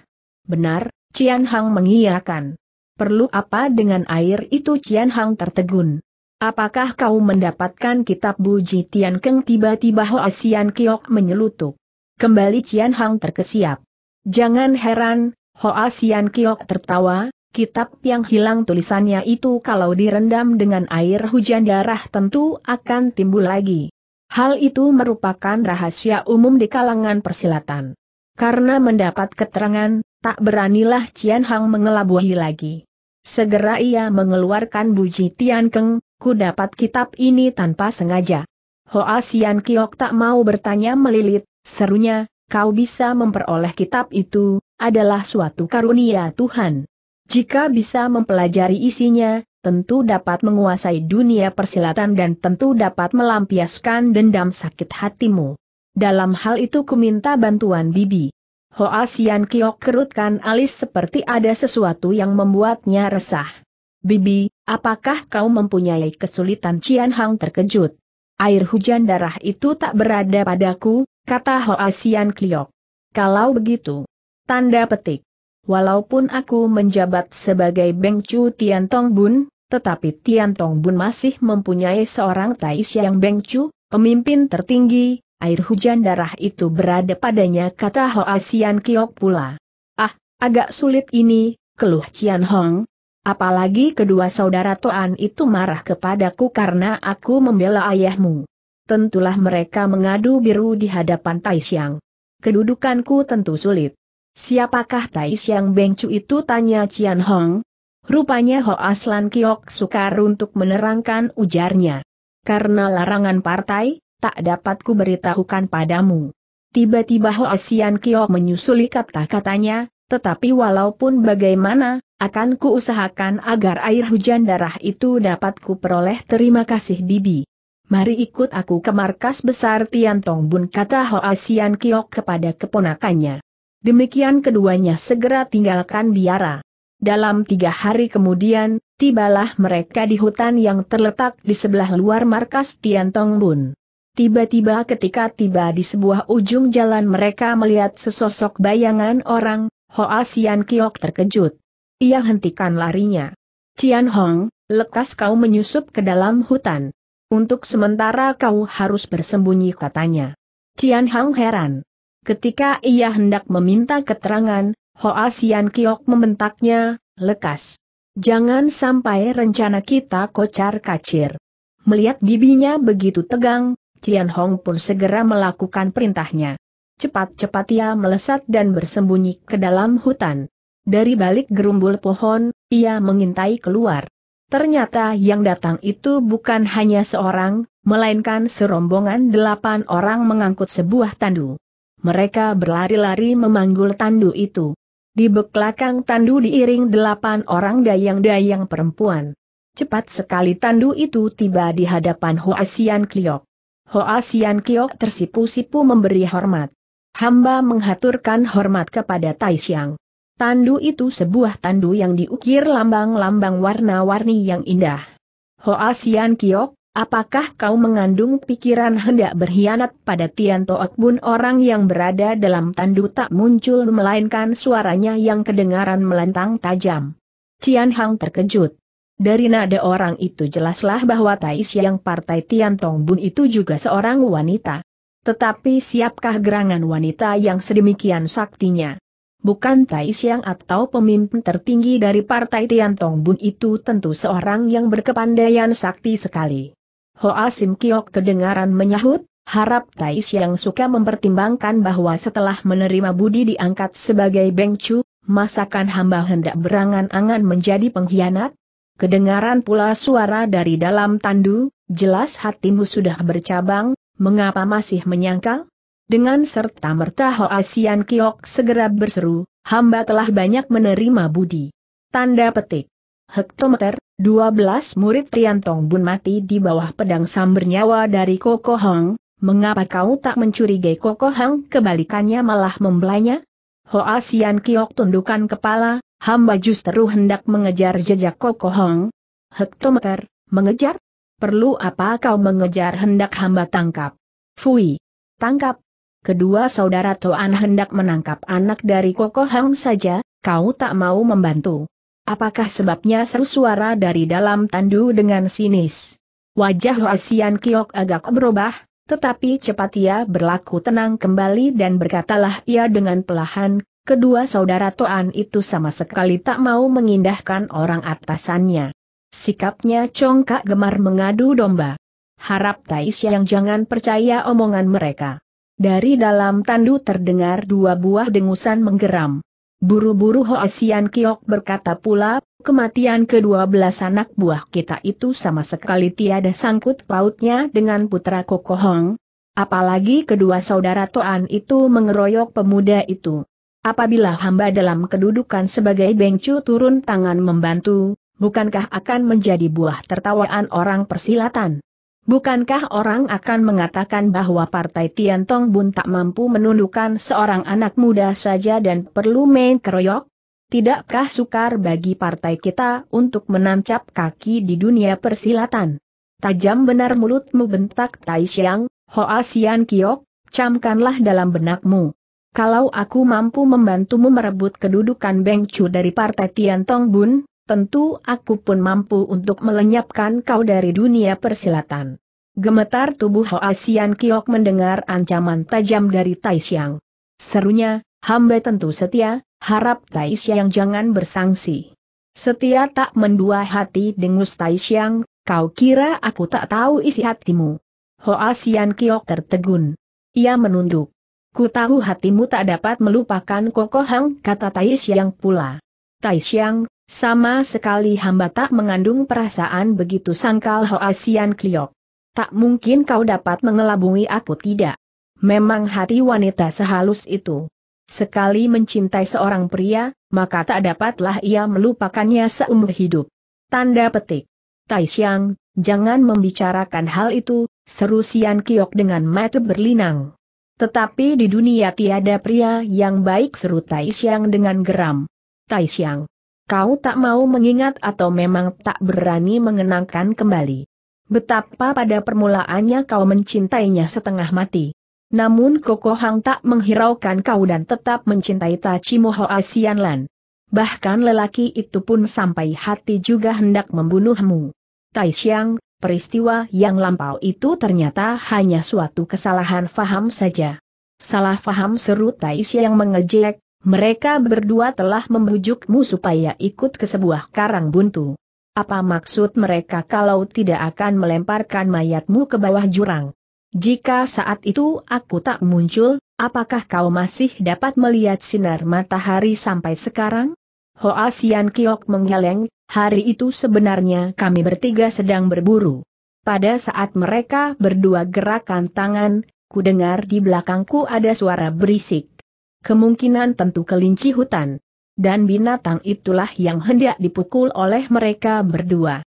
Benar, Cian Hong mengiyakan. Perlu apa dengan air itu Cian Hong tertegun. Apakah kau mendapatkan kitab Buji Tian Keng tiba-tiba Hoasian Kiok menyelutup? Kembali Cian Hong terkesiap. Jangan heran, Hoa Sian Kiok tertawa, kitab yang hilang tulisannya itu kalau direndam dengan air hujan darah tentu akan timbul lagi. Hal itu merupakan rahasia umum di kalangan persilatan. Karena mendapat keterangan, tak beranilah Cian Hang mengelabuhi lagi. Segera ia mengeluarkan buji Tian Keng, ku dapat kitab ini tanpa sengaja. Hoa Sian Kiok tak mau bertanya melilit, serunya, kau bisa memperoleh kitab itu, adalah suatu karunia Tuhan. Jika bisa mempelajari isinya, tentu dapat menguasai dunia persilatan dan tentu dapat melampiaskan dendam sakit hatimu. Dalam hal itu kuminta bantuan Bibi. Hoa Sian Kiok kerutkan alis seperti ada sesuatu yang membuatnya resah. Bibi, apakah kau mempunyai kesulitan Cian Hang terkejut? Air hujan darah itu tak berada padaku, kata Hoa Sian Kliok. Kalau begitu, tanda petik. Walaupun aku menjabat sebagai Beng Chu Tian Tong Bun, tetapi Tian Tong Bun masih mempunyai seorang Tai Siang Beng Chu, pemimpin tertinggi, air hujan darah itu berada padanya kata Hoa Sian Kiok pula. Ah, agak sulit ini, keluh Cian Hong. Apalagi kedua saudara Toan itu marah kepadaku karena aku membela ayahmu tentulah mereka mengadu biru di hadapan Taishang. Kedudukanku tentu sulit. Siapakah Taishang Bengcu itu tanya Cian Hong? Rupanya Ho Aslan Kiok sukar untuk menerangkan ujarnya. Karena larangan partai, tak dapat ku beritahukan padamu. Tiba-tiba Ho Asian Kiok menyusuli kata-katanya, tetapi walaupun bagaimana, akan kuusahakan agar air hujan darah itu dapat ku peroleh. terima kasih Bibi. Mari ikut aku ke markas besar Tian Tong Bun kata Hoa Sian Kiok kepada keponakannya. Demikian keduanya segera tinggalkan biara. Dalam tiga hari kemudian, tibalah mereka di hutan yang terletak di sebelah luar markas Tian Tong Bun. Tiba-tiba ketika tiba di sebuah ujung jalan mereka melihat sesosok bayangan orang, Hoa Sian Kiok terkejut. Ia hentikan larinya. Cian Hong, lekas kau menyusup ke dalam hutan. Untuk sementara kau harus bersembunyi katanya. Cian Hang heran. Ketika ia hendak meminta keterangan, Hoa Sian Kiok membentaknya, lekas. Jangan sampai rencana kita kocar kacir. Melihat bibinya begitu tegang, Cian Hong pun segera melakukan perintahnya. Cepat-cepat ia melesat dan bersembunyi ke dalam hutan. Dari balik gerumbul pohon, ia mengintai keluar. Ternyata yang datang itu bukan hanya seorang, melainkan serombongan delapan orang mengangkut sebuah tandu. Mereka berlari-lari memanggul tandu itu. Di belakang tandu diiring delapan orang dayang-dayang perempuan. Cepat sekali tandu itu tiba di hadapan Hoasian Kliok. Hoasian Kiok tersipu-sipu memberi hormat. Hamba menghaturkan hormat kepada Taishang. Tandu itu sebuah tandu yang diukir lambang-lambang warna-warni yang indah. Hoa Sian Kiok, apakah kau mengandung pikiran hendak berkhianat pada Tian Toak Bun orang yang berada dalam tandu tak muncul melainkan suaranya yang kedengaran melentang tajam. Cian Hang terkejut. Dari nada orang itu jelaslah bahwa Tai yang Partai Tian Tong Bun itu juga seorang wanita. Tetapi siapkah gerangan wanita yang sedemikian saktinya? bukan Tai Xiang atau pemimpin tertinggi dari partai Tian Tong Bun itu tentu seorang yang berkepandaian sakti sekali. Hoa Sim Kiok kedengaran menyahut, harap Tai Xiang suka mempertimbangkan bahwa setelah menerima budi diangkat sebagai Beng Chu, masakan hamba hendak berangan-angan menjadi pengkhianat? Kedengaran pula suara dari dalam tandu, jelas hatimu sudah bercabang, mengapa masih menyangkal? Dengan serta merta Hoa Sian Kiok segera berseru, hamba telah banyak menerima budi. Tanda petik. Hektometer, 12 murid Tian Tong Bun mati di bawah pedang samber nyawa dari Koko Hong, mengapa kau tak mencurigai Koko Hong kebalikannya malah membelanya? Hoa Sian Kiok tundukan kepala, hamba justru hendak mengejar jejak Koko Hong. Hektometer, mengejar? Perlu apa kau mengejar hendak hamba tangkap? Fui. Tangkap, kedua saudara Toan hendak menangkap anak dari Kokohang saja, kau tak mau membantu. Apakah sebabnya seru suara dari dalam tandu dengan sinis? Wajah Hoasian Kiok agak berubah, tetapi cepat ia berlaku tenang kembali dan berkatalah ia dengan pelahan, kedua saudara Toan itu sama sekali tak mau mengindahkan orang atasannya. Sikapnya congkak gemar mengadu domba. Harap Taish yang jangan percaya omongan mereka. Dari dalam tandu terdengar dua buah dengusan menggeram. Buru-buru Hoasian Kiok berkata pula, kematian kedua belas anak buah kita itu sama sekali tiada sangkut pautnya dengan putra Kokohong. Apalagi kedua saudara Toan itu mengeroyok pemuda itu. Apabila hamba dalam kedudukan sebagai bengcu turun tangan membantu, bukankah akan menjadi buah tertawaan orang persilatan? Bukankah orang akan mengatakan bahwa partai Tian Tong Bun tak mampu menundukkan seorang anak muda saja dan perlu main keroyok? Tidakkah sukar bagi partai kita untuk menancap kaki di dunia persilatan? Tajam benar mulutmu bentak Tai Xiang, Hoa Sian Kiok, camkanlah dalam benakmu. Kalau aku mampu membantumu merebut kedudukan Beng Chu dari partai Tian Tong Bun, tentu aku pun mampu untuk melenyapkan kau dari dunia persilatan. Gemetar tubuh Hoasian Kiok mendengar ancaman tajam dari Taishiang. Serunya, hamba tentu setia, harap Taishiang jangan bersangsi. Setia tak mendua hati dengus Taishiang, kau kira aku tak tahu isi hatimu. Hoasian Kiok tertegun. Ia menunduk. Ku tahu hatimu tak dapat melupakan Kokohang, kata Taishiang pula. Taishiang, sama sekali hamba tak mengandung perasaan begitu sangkal Hoasian Kliok. Tak mungkin kau dapat mengelabui aku tidak. Memang hati wanita sehalus itu. Sekali mencintai seorang pria, maka tak dapatlah ia melupakannya seumur hidup. Tanda petik. Tai Xiang, jangan membicarakan hal itu, seru Sian Kiok dengan mata berlinang. Tetapi di dunia tiada pria yang baik seru Tai Xiang dengan geram. Tai Xiang. Kau tak mau mengingat atau memang tak berani mengenangkan kembali. Betapa pada permulaannya kau mencintainya setengah mati. Namun Koko Hang tak menghiraukan kau dan tetap mencintai Tachimoho Asianlan. Bahkan lelaki itu pun sampai hati juga hendak membunuhmu. Tai peristiwa yang lampau itu ternyata hanya suatu kesalahan faham saja. Salah faham seru Tai mengejek, mereka berdua telah membujukmu supaya ikut ke sebuah karang buntu. Apa maksud mereka kalau tidak akan melemparkan mayatmu ke bawah jurang? Jika saat itu aku tak muncul, apakah kau masih dapat melihat sinar matahari sampai sekarang? Hoa Sian Kiok menggeleng, hari itu sebenarnya kami bertiga sedang berburu. Pada saat mereka berdua gerakan tangan, ku dengar di belakangku ada suara berisik kemungkinan tentu kelinci hutan. Dan binatang itulah yang hendak dipukul oleh mereka berdua.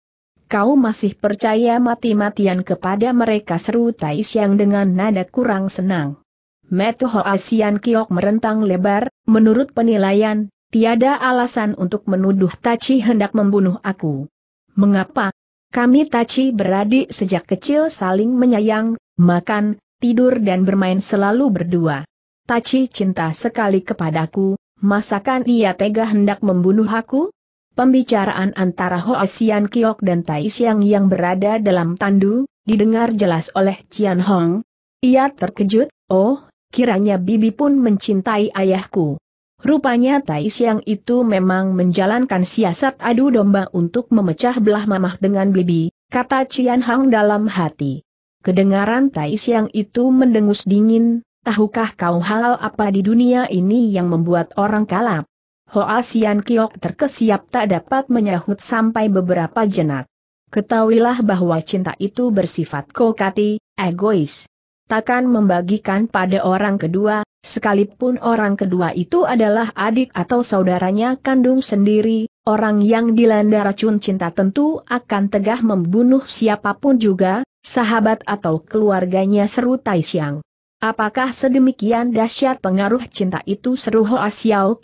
Kau masih percaya mati-matian kepada mereka seru Tais yang dengan nada kurang senang. Metu Asian Kiok merentang lebar, menurut penilaian, tiada alasan untuk menuduh Tachi hendak membunuh aku. Mengapa? Kami Tachi beradik sejak kecil saling menyayang, makan, tidur dan bermain selalu berdua. Taci cinta sekali kepadaku, masakan ia tega hendak membunuh aku? Pembicaraan antara Ho Asian Kiok dan Tai Siang yang berada dalam tandu, didengar jelas oleh Cian Hong. Ia terkejut, oh, kiranya bibi pun mencintai ayahku. Rupanya Tai Siang itu memang menjalankan siasat adu domba untuk memecah belah mamah dengan bibi, kata Cian Hong dalam hati. Kedengaran Tai Siang itu mendengus dingin, tahukah kau hal apa di dunia ini yang membuat orang kalap? Hoa Sian Kiok terkesiap tak dapat menyahut sampai beberapa jenak. Ketahuilah bahwa cinta itu bersifat kokati, egois. Takkan membagikan pada orang kedua, sekalipun orang kedua itu adalah adik atau saudaranya kandung sendiri, orang yang dilanda racun cinta tentu akan tegah membunuh siapapun juga, sahabat atau keluarganya seru Taishang. Apakah sedemikian dahsyat pengaruh cinta itu seru Hoa Xiao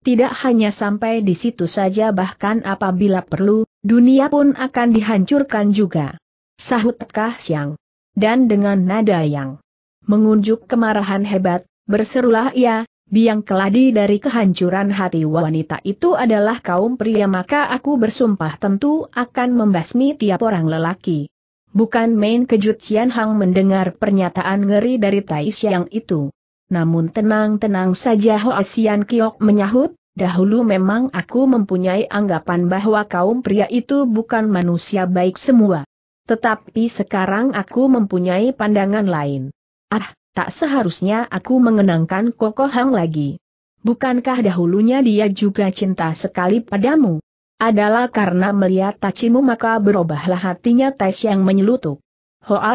Tidak hanya sampai di situ saja bahkan apabila perlu, dunia pun akan dihancurkan juga. Sahut Kah Siang. Dan dengan nada yang mengunjuk kemarahan hebat, berserulah ia, biang keladi dari kehancuran hati wanita itu adalah kaum pria maka aku bersumpah tentu akan membasmi tiap orang lelaki. Bukan main kejut Cian Hang mendengar pernyataan ngeri dari Tai Siang itu. Namun tenang-tenang saja Ho Asian Kiok menyahut, dahulu memang aku mempunyai anggapan bahwa kaum pria itu bukan manusia baik semua. Tetapi sekarang aku mempunyai pandangan lain. Ah, tak seharusnya aku mengenangkan Kokoh Hang lagi. Bukankah dahulunya dia juga cinta sekali padamu? adalah karena melihat tacimu maka berubahlah hatinya Tes yang menyelutup.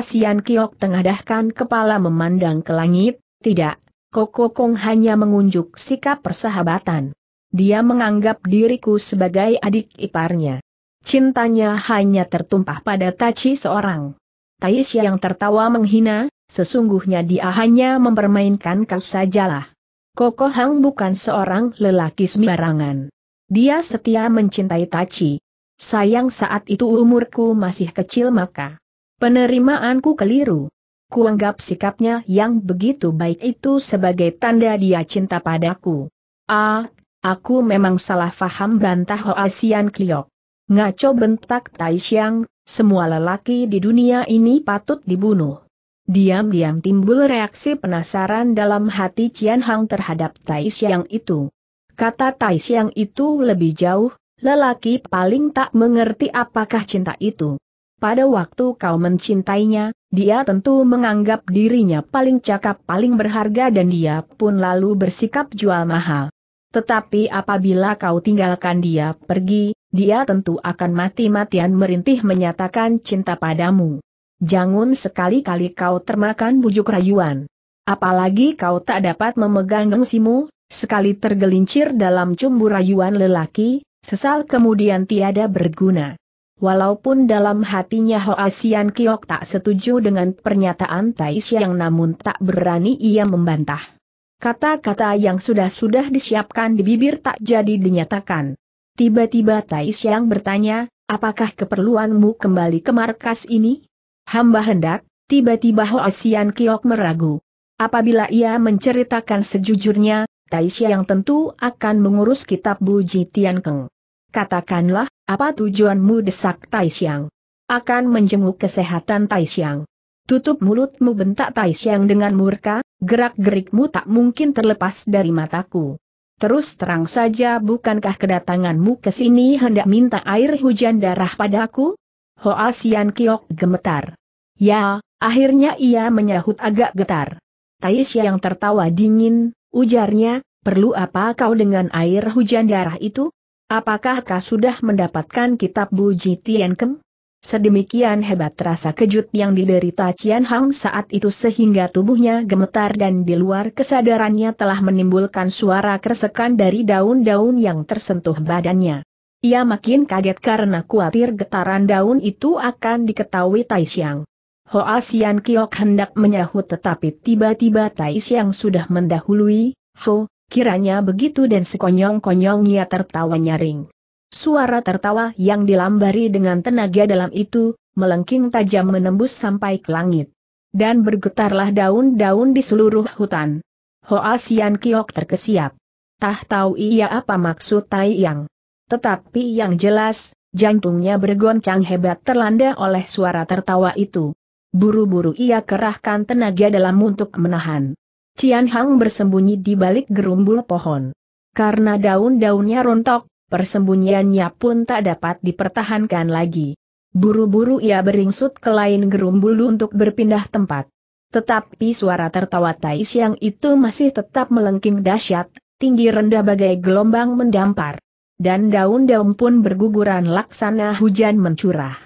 Sian Kiok tengadahkan kepala memandang ke langit, tidak, Koko Kong hanya mengunjuk sikap persahabatan. Dia menganggap diriku sebagai adik iparnya. Cintanya hanya tertumpah pada Tachi seorang. Taisya yang tertawa menghina, sesungguhnya dia hanya mempermainkan kau sajalah. Koko Hang bukan seorang lelaki sembarangan. Dia setia mencintai Tachi. Sayang saat itu umurku masih kecil maka penerimaanku keliru. Kuanggap sikapnya yang begitu baik itu sebagai tanda dia cinta padaku. Ah, aku memang salah faham bantah Hoasian Kliok. Ngaco bentak Xiang, semua lelaki di dunia ini patut dibunuh. Diam-diam timbul reaksi penasaran dalam hati Cian Hang terhadap Xiang itu. Kata Tai Siang itu lebih jauh, lelaki paling tak mengerti apakah cinta itu. Pada waktu kau mencintainya, dia tentu menganggap dirinya paling cakap paling berharga dan dia pun lalu bersikap jual mahal. Tetapi apabila kau tinggalkan dia pergi, dia tentu akan mati-matian merintih menyatakan cinta padamu. Jangan sekali-kali kau termakan bujuk rayuan. Apalagi kau tak dapat memegang gengsimu, Sekali tergelincir dalam cumbu rayuan lelaki, sesal kemudian tiada berguna. Walaupun dalam hatinya Hoasian Kiok tak setuju dengan pernyataan Tai Siang namun tak berani ia membantah. Kata-kata yang sudah-sudah disiapkan di bibir tak jadi dinyatakan. Tiba-tiba Tai Siang bertanya, apakah keperluanmu kembali ke markas ini? Hamba hendak, tiba-tiba Hoasian Kiok meragu. Apabila ia menceritakan sejujurnya, Taisha yang tentu akan mengurus kitab Buji Tiankeng. Katakanlah, apa tujuanmu desak Taisyang? Akan menjenguk kesehatan Taisyang. Tutup mulutmu bentak Taisyang dengan murka, gerak-gerikmu tak mungkin terlepas dari mataku. Terus terang saja bukankah kedatanganmu ke sini hendak minta air hujan darah padaku? Hoa Sian Kiok gemetar. Ya, akhirnya ia menyahut agak getar. Taisyang tertawa dingin, Ujarnya, perlu apa kau dengan air hujan darah itu? Apakah kau sudah mendapatkan kitab Buji Kem? Sedemikian hebat rasa kejut yang diderita Cian Hang saat itu sehingga tubuhnya gemetar dan di luar kesadarannya telah menimbulkan suara kersekan dari daun-daun yang tersentuh badannya. Ia makin kaget karena khawatir getaran daun itu akan diketahui Xiang. Hoa Sian Kiok hendak menyahut tetapi tiba-tiba Tai yang sudah mendahului, Ho, kiranya begitu dan sekonyong-konyongnya tertawa nyaring. Suara tertawa yang dilambari dengan tenaga dalam itu, melengking tajam menembus sampai ke langit. Dan bergetarlah daun-daun di seluruh hutan. Hoa Sian Kiok terkesiap. Tah tahu ia apa maksud Tai Yang. Tetapi yang jelas, jantungnya bergoncang hebat terlanda oleh suara tertawa itu. Buru-buru ia kerahkan tenaga dalam untuk menahan. Cian Hang bersembunyi di balik gerumbul pohon. Karena daun-daunnya rontok, persembunyiannya pun tak dapat dipertahankan lagi. Buru-buru ia beringsut ke lain gerumbul untuk berpindah tempat. Tetapi suara tertawa Tai Siang itu masih tetap melengking dahsyat, tinggi rendah bagai gelombang mendampar. Dan daun-daun pun berguguran laksana hujan mencurah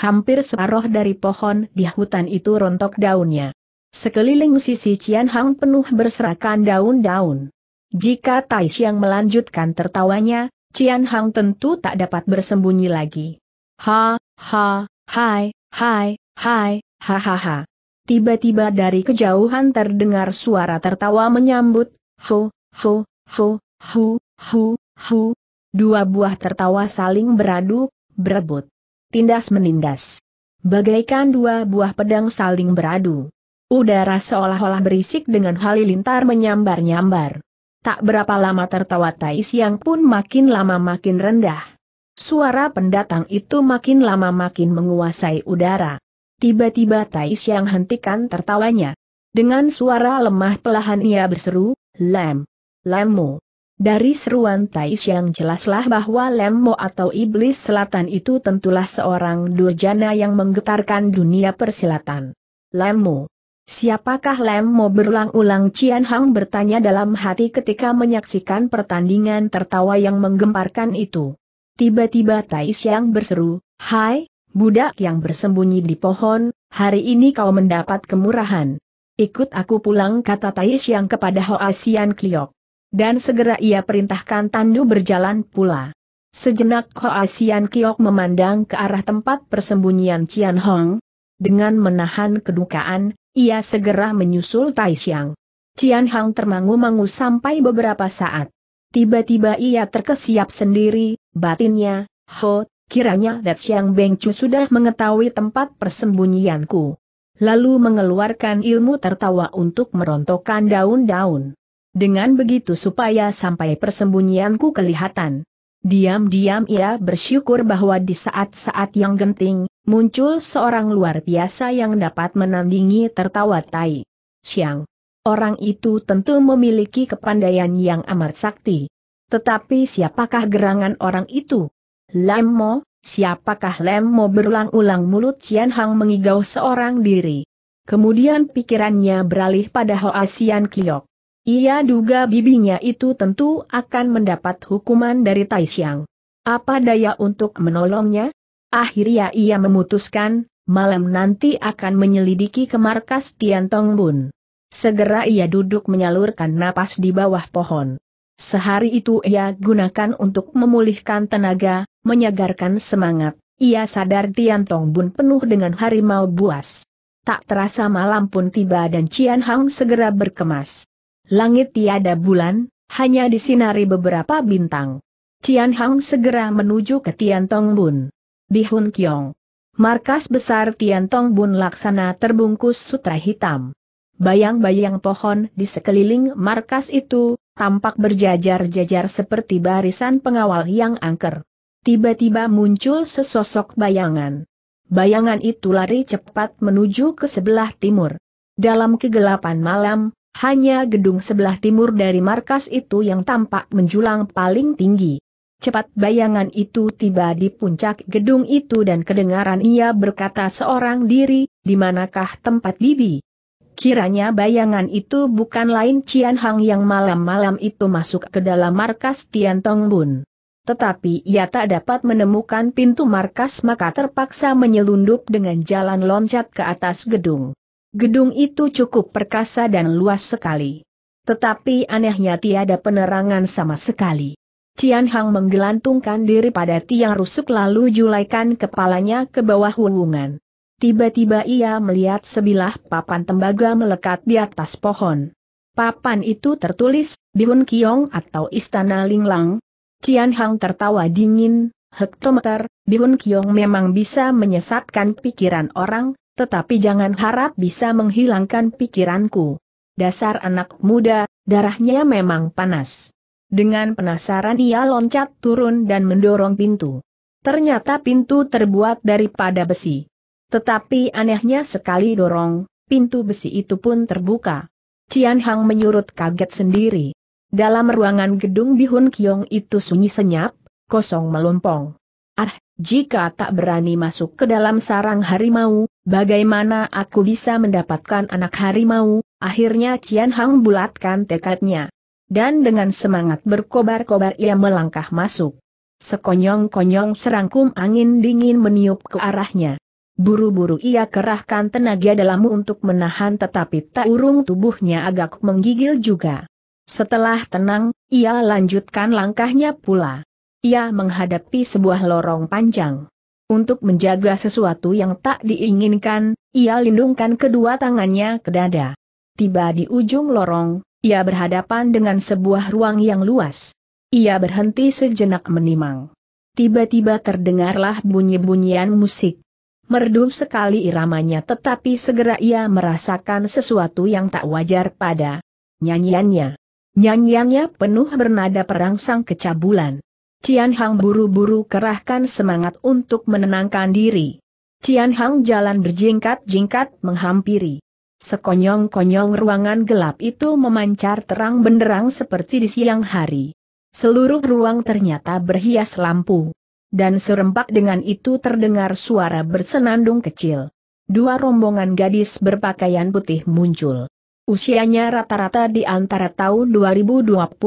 hampir separoh dari pohon di hutan itu rontok daunnya. Sekeliling sisi Cian Hang penuh berserakan daun-daun. Jika Tai Xiang melanjutkan tertawanya, Cian Hang tentu tak dapat bersembunyi lagi. Ha, ha, hai, hai, hai, ha ha ha. Tiba-tiba dari kejauhan terdengar suara tertawa menyambut, ho, ho, ho, hu, hu, hu. Dua buah tertawa saling beradu, berebut tindas menindas. Bagaikan dua buah pedang saling beradu. Udara seolah-olah berisik dengan halilintar menyambar-nyambar. Tak berapa lama tertawa Tais yang pun makin lama makin rendah. Suara pendatang itu makin lama makin menguasai udara. Tiba-tiba Tais yang hentikan tertawanya. Dengan suara lemah pelahan ia berseru, Lem. lemu. Dari seruan Taish yang jelaslah bahwa Lemmo atau Iblis Selatan itu tentulah seorang durjana yang menggetarkan dunia persilatan. Lemmo. Siapakah Lemmo berulang-ulang Cian Hang bertanya dalam hati ketika menyaksikan pertandingan tertawa yang menggemparkan itu. Tiba-tiba Taish yang berseru, Hai, budak yang bersembunyi di pohon, hari ini kau mendapat kemurahan. Ikut aku pulang kata Taish yang kepada Hoa Sian Kliok. Dan segera ia perintahkan Tandu berjalan pula. Sejenak Hoa Sian Kiok memandang ke arah tempat persembunyian Cian Hong. Dengan menahan kedukaan, ia segera menyusul Tai Xiang. Cian Hong termangu-mangu sampai beberapa saat. Tiba-tiba ia terkesiap sendiri, batinnya, ho, kiranya That Xiang Beng Chu sudah mengetahui tempat persembunyianku. Lalu mengeluarkan ilmu tertawa untuk merontokkan daun-daun. Dengan begitu supaya sampai persembunyianku kelihatan. Diam-diam ia bersyukur bahwa di saat-saat yang genting, muncul seorang luar biasa yang dapat menandingi tertawa tai. Siang. Orang itu tentu memiliki kepandaian yang amat sakti. Tetapi siapakah gerangan orang itu? Lemmo, siapakah Lemmo berulang-ulang mulut Cian Hang mengigau seorang diri. Kemudian pikirannya beralih pada Hoa Sian Kiyok. Ia duga bibinya itu tentu akan mendapat hukuman dari Taishang. Apa daya untuk menolongnya? Akhirnya ia memutuskan, malam nanti akan menyelidiki ke markas Tian Tong Bun. Segera ia duduk menyalurkan napas di bawah pohon. Sehari itu ia gunakan untuk memulihkan tenaga, menyegarkan semangat, ia sadar Tian Tong Bun penuh dengan harimau buas. Tak terasa malam pun tiba dan Cian Hang segera berkemas. Langit tiada bulan, hanya disinari beberapa bintang. Cian Hang segera menuju ke Tian Tong Bun. Bihun Kiong. Markas besar Tian Tong Bun laksana terbungkus sutra hitam. Bayang-bayang pohon di sekeliling markas itu, tampak berjajar-jajar seperti barisan pengawal yang angker. Tiba-tiba muncul sesosok bayangan. Bayangan itu lari cepat menuju ke sebelah timur. Dalam kegelapan malam, hanya gedung sebelah timur dari markas itu yang tampak menjulang paling tinggi. Cepat bayangan itu tiba di puncak gedung itu dan kedengaran ia berkata seorang diri, di manakah tempat bibi? Kiranya bayangan itu bukan lain Cian Hang yang malam-malam itu masuk ke dalam markas Tian Tong Bun. Tetapi ia tak dapat menemukan pintu markas maka terpaksa menyelundup dengan jalan loncat ke atas gedung. Gedung itu cukup perkasa dan luas sekali. Tetapi anehnya tiada penerangan sama sekali. Cian Hang menggelantungkan diri pada tiang rusuk lalu julaikan kepalanya ke bawah wulungan. Tiba-tiba ia melihat sebilah papan tembaga melekat di atas pohon. Papan itu tertulis, Bihun Kiong atau Istana Linglang. Cian Hang tertawa dingin, hektometer, Bihun Kiong memang bisa menyesatkan pikiran orang, tetapi jangan harap bisa menghilangkan pikiranku. Dasar anak muda, darahnya memang panas. Dengan penasaran ia loncat turun dan mendorong pintu. Ternyata pintu terbuat daripada besi. Tetapi anehnya sekali dorong, pintu besi itu pun terbuka. Cian Hang menyurut kaget sendiri. Dalam ruangan gedung Bihun Kiong itu sunyi senyap, kosong melompong. Ah, jika tak berani masuk ke dalam sarang harimau, Bagaimana aku bisa mendapatkan anak harimau? Akhirnya Cian Hang bulatkan tekadnya. Dan dengan semangat berkobar-kobar ia melangkah masuk. Sekonyong-konyong serangkum angin dingin meniup ke arahnya. Buru-buru ia kerahkan tenaga dalam untuk menahan tetapi tak urung tubuhnya agak menggigil juga. Setelah tenang, ia lanjutkan langkahnya pula. Ia menghadapi sebuah lorong panjang. Untuk menjaga sesuatu yang tak diinginkan, ia lindungkan kedua tangannya ke dada. Tiba di ujung lorong, ia berhadapan dengan sebuah ruang yang luas. Ia berhenti sejenak menimang. Tiba-tiba terdengarlah bunyi-bunyian musik. Merdu sekali iramanya tetapi segera ia merasakan sesuatu yang tak wajar pada nyanyiannya. Nyanyiannya penuh bernada perangsang kecabulan. Cian Hang buru-buru kerahkan semangat untuk menenangkan diri. Cian Hang jalan berjingkat-jingkat menghampiri. Sekonyong-konyong ruangan gelap itu memancar terang benderang seperti di siang hari. Seluruh ruang ternyata berhias lampu. Dan serempak dengan itu terdengar suara bersenandung kecil. Dua rombongan gadis berpakaian putih muncul. Usianya rata-rata di antara tahun 2028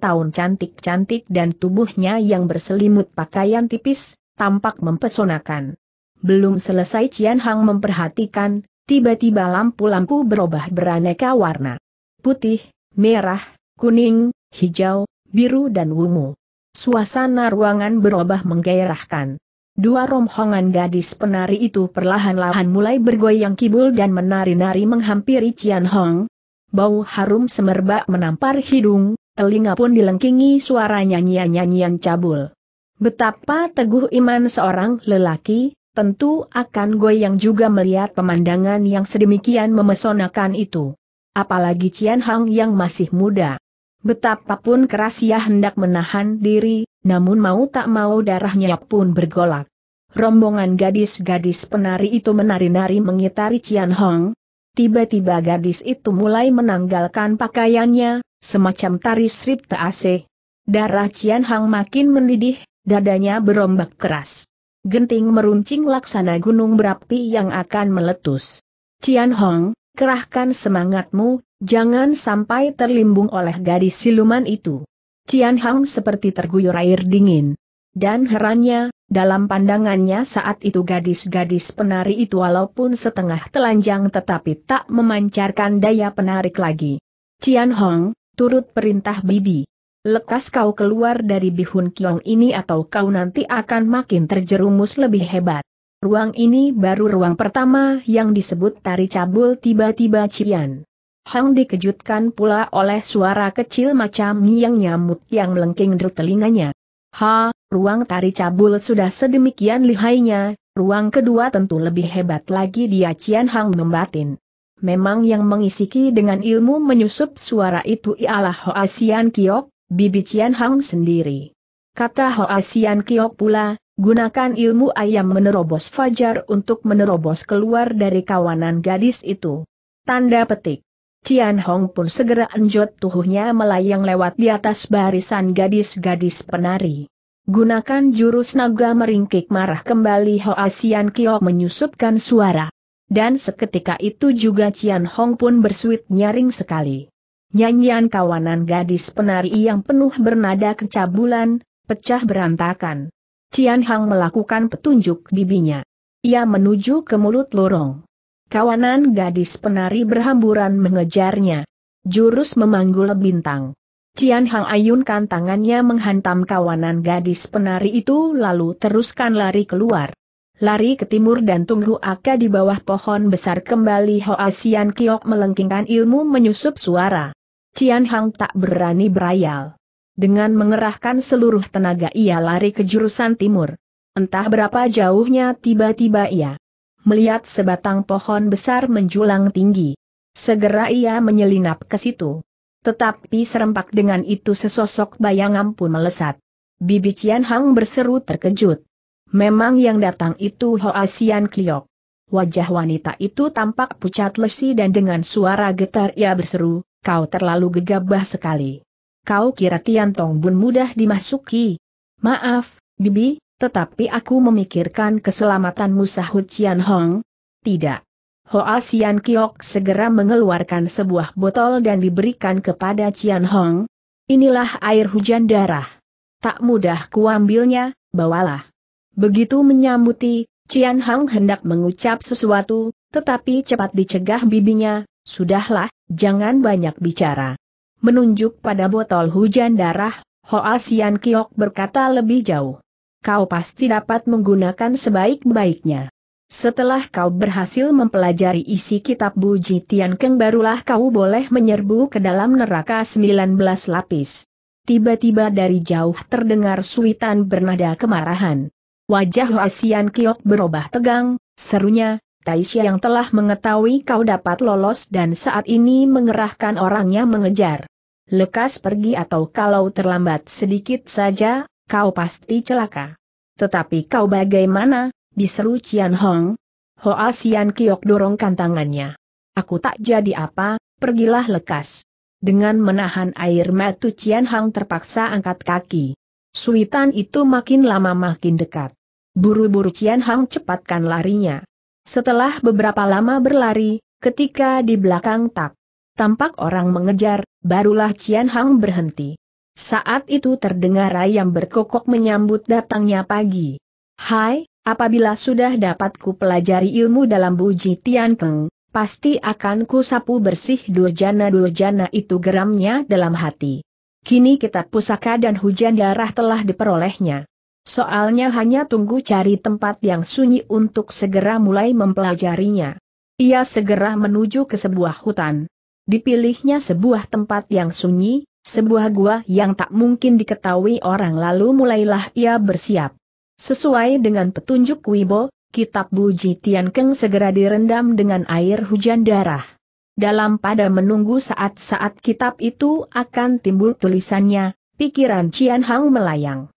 tahun cantik-cantik dan tubuhnya yang berselimut pakaian tipis, tampak mempesonakan. Belum selesai Cian Hang memperhatikan, tiba-tiba lampu-lampu berubah beraneka warna. Putih, merah, kuning, hijau, biru dan ungu. Suasana ruangan berubah menggairahkan. Dua rombongan gadis penari itu perlahan-lahan mulai bergoyang kibul dan menari-nari menghampiri Cian Hong. Bau harum semerbak menampar hidung, telinga pun dilengkingi suara nyanyian-nyanyian cabul. Betapa teguh iman seorang lelaki, tentu akan goyang juga melihat pemandangan yang sedemikian memesonakan itu. Apalagi Cian Hong yang masih muda. Betapapun keras ia hendak menahan diri, namun mau tak mau darahnya pun bergolak. Rombongan gadis-gadis penari itu menari-nari mengitari Cian Hong. Tiba-tiba gadis itu mulai menanggalkan pakaiannya, semacam tari strip tease. Darah Cian Hong makin mendidih, dadanya berombak keras. Genting meruncing laksana gunung berapi yang akan meletus. Cian Hong, kerahkan semangatmu, Jangan sampai terlimbung oleh gadis siluman itu. Cian Hang seperti terguyur air dingin. Dan herannya, dalam pandangannya saat itu gadis-gadis penari itu walaupun setengah telanjang tetapi tak memancarkan daya penarik lagi. Cian Hong, turut perintah Bibi. Lekas kau keluar dari bihun kiong ini atau kau nanti akan makin terjerumus lebih hebat. Ruang ini baru ruang pertama yang disebut tari cabul tiba-tiba Cian. Hang dikejutkan pula oleh suara kecil macam yang nyamut yang melengking di telinganya. Ha, ruang tari cabul sudah sedemikian lihainya, ruang kedua tentu lebih hebat lagi dia Cian Hang membatin. Memang yang mengisiki dengan ilmu menyusup suara itu ialah Hoa Sian Kiok, bibi Cian Hang sendiri. Kata Hoa Sian Kiok pula, gunakan ilmu ayam menerobos fajar untuk menerobos keluar dari kawanan gadis itu. Tanda petik. Cian Hong pun segera enjot tubuhnya melayang lewat di atas barisan gadis-gadis penari. Gunakan jurus naga meringkik marah kembali Ho Asian Kio menyusupkan suara. Dan seketika itu juga Cian Hong pun bersuit nyaring sekali. Nyanyian kawanan gadis penari yang penuh bernada kecabulan, pecah berantakan. Cian Hong melakukan petunjuk bibinya. Ia menuju ke mulut lorong kawanan gadis penari berhamburan mengejarnya. Jurus memanggul bintang. Cian Hang ayunkan tangannya menghantam kawanan gadis penari itu lalu teruskan lari keluar. Lari ke timur dan tunggu Aka di bawah pohon besar kembali Hoa Sian Kiok melengkingkan ilmu menyusup suara. Cian Hang tak berani berayal. Dengan mengerahkan seluruh tenaga ia lari ke jurusan timur. Entah berapa jauhnya tiba-tiba ia melihat sebatang pohon besar menjulang tinggi. Segera ia menyelinap ke situ. Tetapi serempak dengan itu sesosok bayangan pun melesat. Bibi Cian Hang berseru terkejut. Memang yang datang itu Hoa Sian Kliok. Wajah wanita itu tampak pucat lesi dan dengan suara getar ia berseru, kau terlalu gegabah sekali. Kau kira Tian Tong Bun mudah dimasuki. Maaf, Bibi, tetapi aku memikirkan keselamatanmu sahut Cian Hong. Tidak. Hoa Sian Kiok segera mengeluarkan sebuah botol dan diberikan kepada Cian Hong. Inilah air hujan darah. Tak mudah kuambilnya, bawalah. Begitu menyambuti, Cian Hong hendak mengucap sesuatu, tetapi cepat dicegah bibinya, sudahlah, jangan banyak bicara. Menunjuk pada botol hujan darah, Hoa Sian Kiok berkata lebih jauh kau pasti dapat menggunakan sebaik-baiknya. Setelah kau berhasil mempelajari isi kitab Buji Tian Keng barulah kau boleh menyerbu ke dalam neraka 19 lapis. Tiba-tiba dari jauh terdengar suitan bernada kemarahan. Wajah Hoasian Kiok berubah tegang, serunya, Taisha yang telah mengetahui kau dapat lolos dan saat ini mengerahkan orangnya mengejar. Lekas pergi atau kalau terlambat sedikit saja, kau pasti celaka. Tetapi kau bagaimana, diseru Cian Hong? Hoa Sian Kiok dorongkan tangannya. Aku tak jadi apa, pergilah lekas. Dengan menahan air mata Cian Hong terpaksa angkat kaki. Suitan itu makin lama makin dekat. Buru-buru Cian Hong cepatkan larinya. Setelah beberapa lama berlari, ketika di belakang tak tampak orang mengejar, barulah Cian Hong berhenti. Saat itu terdengar ayam berkokok menyambut datangnya pagi. Hai, apabila sudah dapat ku pelajari ilmu dalam buji Tiankeng, pasti akan ku sapu bersih durjana-durjana itu geramnya dalam hati. Kini kitab pusaka dan hujan darah telah diperolehnya. Soalnya hanya tunggu cari tempat yang sunyi untuk segera mulai mempelajarinya. Ia segera menuju ke sebuah hutan. Dipilihnya sebuah tempat yang sunyi, sebuah gua yang tak mungkin diketahui orang lalu mulailah ia bersiap. Sesuai dengan petunjuk Wibo, kitab Buji Tiankeng segera direndam dengan air hujan darah. Dalam pada menunggu saat-saat kitab itu akan timbul tulisannya, pikiran Cian Hang melayang.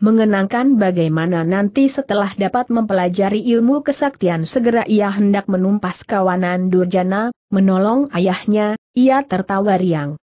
Mengenangkan bagaimana nanti setelah dapat mempelajari ilmu kesaktian segera ia hendak menumpas kawanan Durjana, menolong ayahnya, ia tertawa riang.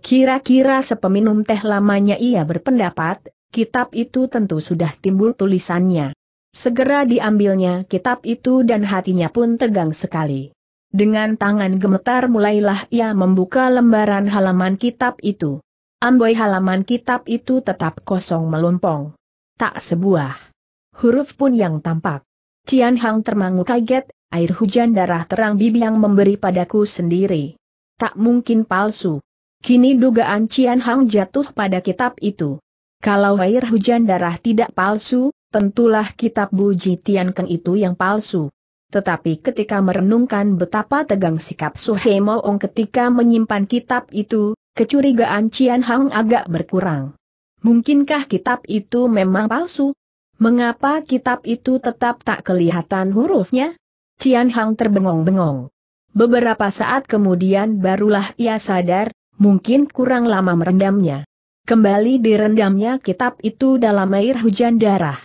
Kira-kira sepeminum teh lamanya ia berpendapat, kitab itu tentu sudah timbul tulisannya. Segera diambilnya kitab itu dan hatinya pun tegang sekali. Dengan tangan gemetar mulailah ia membuka lembaran halaman kitab itu. Amboi halaman kitab itu tetap kosong melompong. Tak sebuah huruf pun yang tampak. Cian Hang termangu kaget, air hujan darah terang bibi yang memberi padaku sendiri. Tak mungkin palsu. Kini dugaan Cian Hang jatuh pada kitab itu. Kalau air hujan darah tidak palsu, tentulah kitab Buji Tian Keng itu yang palsu. Tetapi ketika merenungkan betapa tegang sikap Suhe Moong ketika menyimpan kitab itu, kecurigaan Cian Hang agak berkurang. Mungkinkah kitab itu memang palsu? Mengapa kitab itu tetap tak kelihatan hurufnya? Cian Hang terbengong-bengong. Beberapa saat kemudian barulah ia sadar, mungkin kurang lama merendamnya. Kembali direndamnya kitab itu dalam air hujan darah.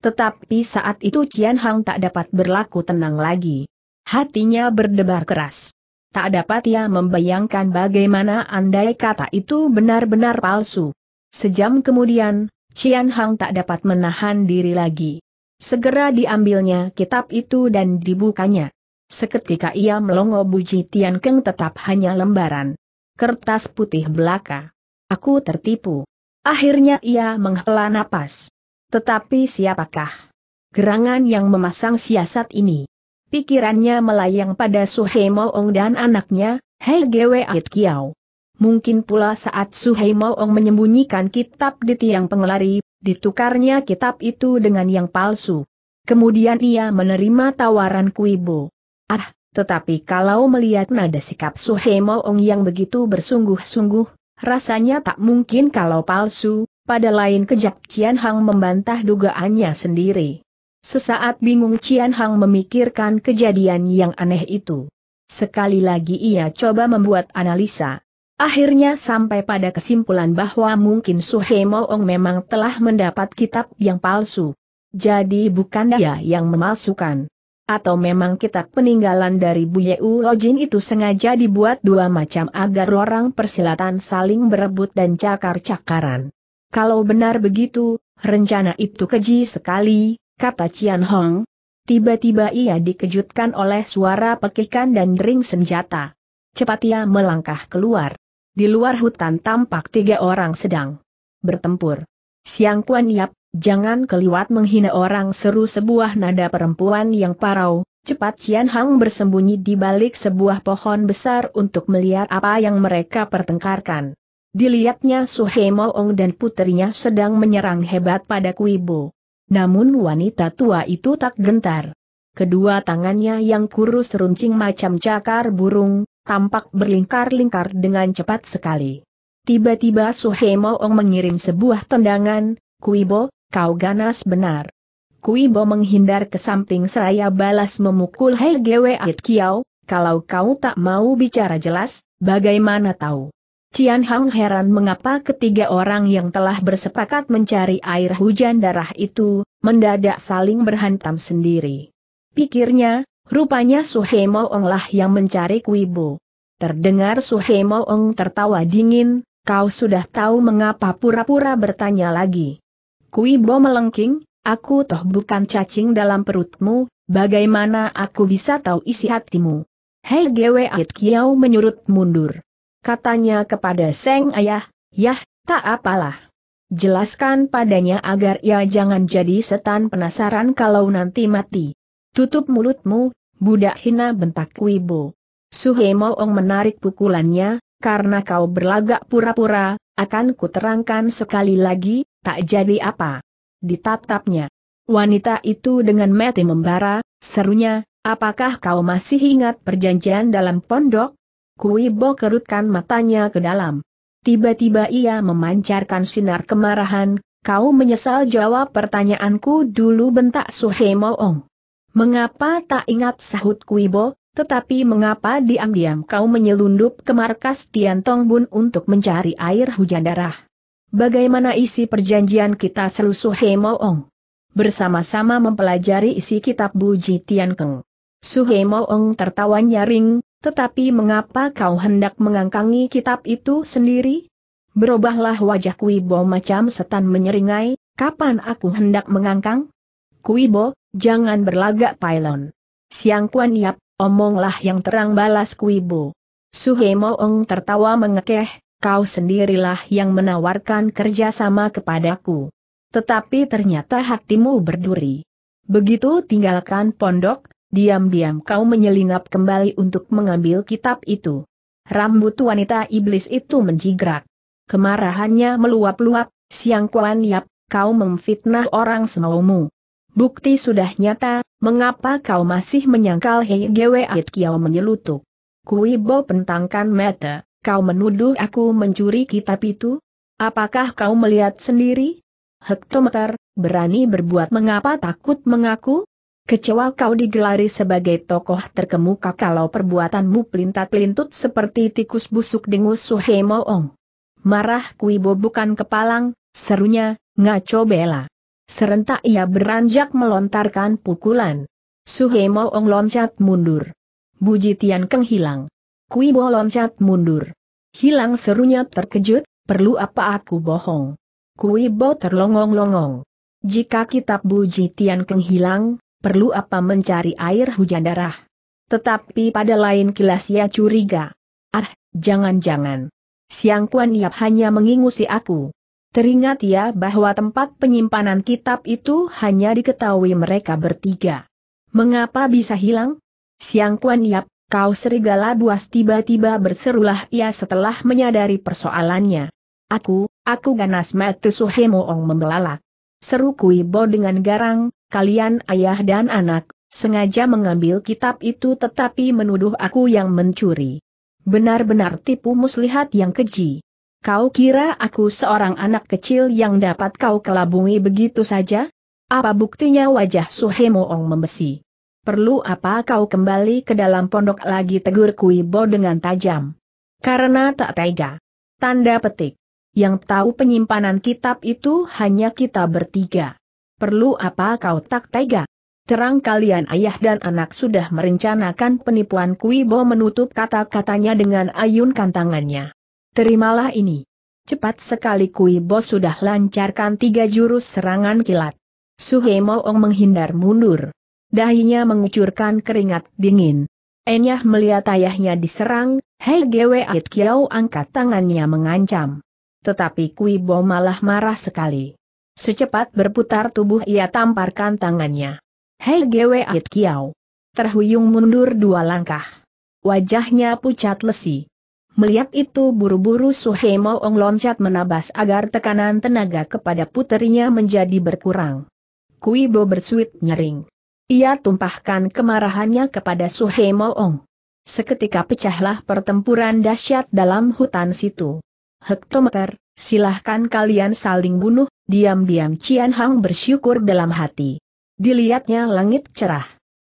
Tetapi saat itu Cian Hang tak dapat berlaku tenang lagi. Hatinya berdebar keras. Tak dapat ia membayangkan bagaimana andai kata itu benar-benar palsu. Sejam kemudian, Cian Hang tak dapat menahan diri lagi. Segera diambilnya kitab itu dan dibukanya. Seketika ia melongo buji Tian Keng tetap hanya lembaran kertas putih belaka. Aku tertipu. Akhirnya ia menghela napas. Tetapi siapakah gerangan yang memasang siasat ini? Pikirannya melayang pada Suhei Moong dan anaknya, Hei Gwe Ait Kiao. Mungkin pula saat Suhei Moong menyembunyikan kitab di tiang pengelari, ditukarnya kitab itu dengan yang palsu. Kemudian ia menerima tawaran Kuibo. Ah, tetapi kalau melihat nada sikap Suhe Moong yang begitu bersungguh-sungguh, rasanya tak mungkin kalau palsu, pada lain kejap Cian Hang membantah dugaannya sendiri. Sesaat bingung Cian Hang memikirkan kejadian yang aneh itu. Sekali lagi ia coba membuat analisa. Akhirnya sampai pada kesimpulan bahwa mungkin Suhe Moong memang telah mendapat kitab yang palsu. Jadi bukan dia yang memalsukan. Atau memang kitab peninggalan dari Buyeu Lojin itu sengaja dibuat dua macam agar orang persilatan saling berebut dan cakar-cakaran. Kalau benar begitu, rencana itu keji sekali, kata Cian Hong. Tiba-tiba ia dikejutkan oleh suara pekikan dan dering senjata. Cepat ia melangkah keluar. Di luar hutan tampak tiga orang sedang bertempur. Siang Kuan Yap, Jangan keliwat menghina orang seru sebuah nada perempuan yang parau, cepat Cian Hang bersembunyi di balik sebuah pohon besar untuk melihat apa yang mereka pertengkarkan. Dilihatnya Suhe Moong dan putrinya sedang menyerang hebat pada Kuibo. Namun wanita tua itu tak gentar. Kedua tangannya yang kurus runcing macam cakar burung, tampak berlingkar-lingkar dengan cepat sekali. Tiba-tiba Suhe Moong mengirim sebuah tendangan, Kuibo, Kau ganas benar. Kui Bo menghindar ke samping seraya balas memukul Hei Gwe Ait Kiao, kalau kau tak mau bicara jelas, bagaimana tahu? Cian Hang heran mengapa ketiga orang yang telah bersepakat mencari air hujan darah itu, mendadak saling berhantam sendiri. Pikirnya, rupanya Suhemo Ong lah yang mencari Kui Bo. Terdengar Suhemo Ong tertawa dingin, kau sudah tahu mengapa pura-pura bertanya lagi. Kuibo melengking, aku toh bukan cacing dalam perutmu, bagaimana aku bisa tahu isi hatimu? Hei Gwe Ait Kiau menyurut mundur. Katanya kepada Seng Ayah, Yah, tak apalah. Jelaskan padanya agar ia jangan jadi setan penasaran kalau nanti mati. Tutup mulutmu, budak hina bentak Kuibo. Bo. Suhe Moong menarik pukulannya, karena kau berlagak pura-pura, akan kuterangkan sekali lagi, tak jadi apa. Ditatapnya. Wanita itu dengan mati membara, serunya, apakah kau masih ingat perjanjian dalam pondok? Kuibo kerutkan matanya ke dalam. Tiba-tiba ia memancarkan sinar kemarahan, kau menyesal jawab pertanyaanku dulu bentak Suhemoong. Mengapa tak ingat sahut Kuibo, tetapi mengapa diam-diam kau menyelundup ke markas Tong Bun untuk mencari air hujan darah? Bagaimana isi perjanjian kita selusuh Hei Moong? Bersama-sama mempelajari isi kitab Buji Tian Keng. Su Suhe Moong tertawa nyaring, tetapi mengapa kau hendak mengangkangi kitab itu sendiri? Berubahlah wajah Kuibo macam setan menyeringai, kapan aku hendak mengangkang? Kuibo, jangan berlagak pailon. Siang Kuan Yap, omonglah yang terang balas Kuibo. Suhe Moong tertawa mengekeh, kau sendirilah yang menawarkan kerjasama kepadaku. Tetapi ternyata hatimu berduri. Begitu tinggalkan pondok, diam-diam kau menyelinap kembali untuk mengambil kitab itu. Rambut wanita iblis itu menjigrak. Kemarahannya meluap-luap, siang kuan yap, kau memfitnah orang semaumu. Bukti sudah nyata, mengapa kau masih menyangkal Hei Gwe kiau menyelutuk? Kui Bo pentangkan mata. Kau menuduh aku mencuri kitab itu? Apakah kau melihat sendiri? Hektometer, berani berbuat mengapa takut mengaku? Kecewa kau digelari sebagai tokoh terkemuka kalau perbuatanmu pelintat-pelintut seperti tikus busuk dengus Suhe Moong. Marah Kuibo bukan kepalang, serunya, ngaco bela. Serentak ia beranjak melontarkan pukulan. Suhe Moong loncat mundur. Buji Tian Keng hilang. Kui Bo loncat mundur. Hilang serunya terkejut, perlu apa aku bohong? Kui Bo terlongong-longong. Jika kitab buji Tian Keng hilang, perlu apa mencari air hujan darah? Tetapi pada lain kilas ia curiga. Ah, jangan-jangan. Siang Kuan Yap hanya mengingusi aku. Teringat ia bahwa tempat penyimpanan kitab itu hanya diketahui mereka bertiga. Mengapa bisa hilang? Siang Kuan Yap, Kau serigala buas tiba-tiba berserulah ia setelah menyadari persoalannya. Aku, aku ganas mati Suhemoong membelalak. Seru Kuibo dengan garang, kalian ayah dan anak, sengaja mengambil kitab itu tetapi menuduh aku yang mencuri. Benar-benar tipu muslihat yang keji. Kau kira aku seorang anak kecil yang dapat kau kelabungi begitu saja? Apa buktinya wajah Suhemoong membesi? Perlu apa kau kembali ke dalam pondok lagi tegur Kui Bo dengan tajam? Karena tak tega. Tanda petik. Yang tahu penyimpanan kitab itu hanya kita bertiga. Perlu apa kau tak tega? Terang kalian ayah dan anak sudah merencanakan penipuan Kui Bo menutup kata-katanya dengan ayunkan tangannya. Terimalah ini. Cepat sekali Kui Bo sudah lancarkan tiga jurus serangan kilat. Suhe Moong menghindar mundur. Dahinya mengucurkan keringat dingin. Enyah melihat ayahnya diserang, Hei Gwe Ait Kiau angkat tangannya mengancam. Tetapi Kui Bo malah marah sekali. Secepat berputar tubuh ia tamparkan tangannya. Hei Gwe Ait Kiau. Terhuyung mundur dua langkah. Wajahnya pucat lesi. Melihat itu buru-buru Suhe Ong loncat menabas agar tekanan tenaga kepada puterinya menjadi berkurang. Kui Bo bersuit nyering. Ia tumpahkan kemarahannya kepada Suhe Moong. Seketika pecahlah pertempuran dahsyat dalam hutan situ. Hektometer, silahkan kalian saling bunuh, diam-diam Cian Hang bersyukur dalam hati. Dilihatnya langit cerah.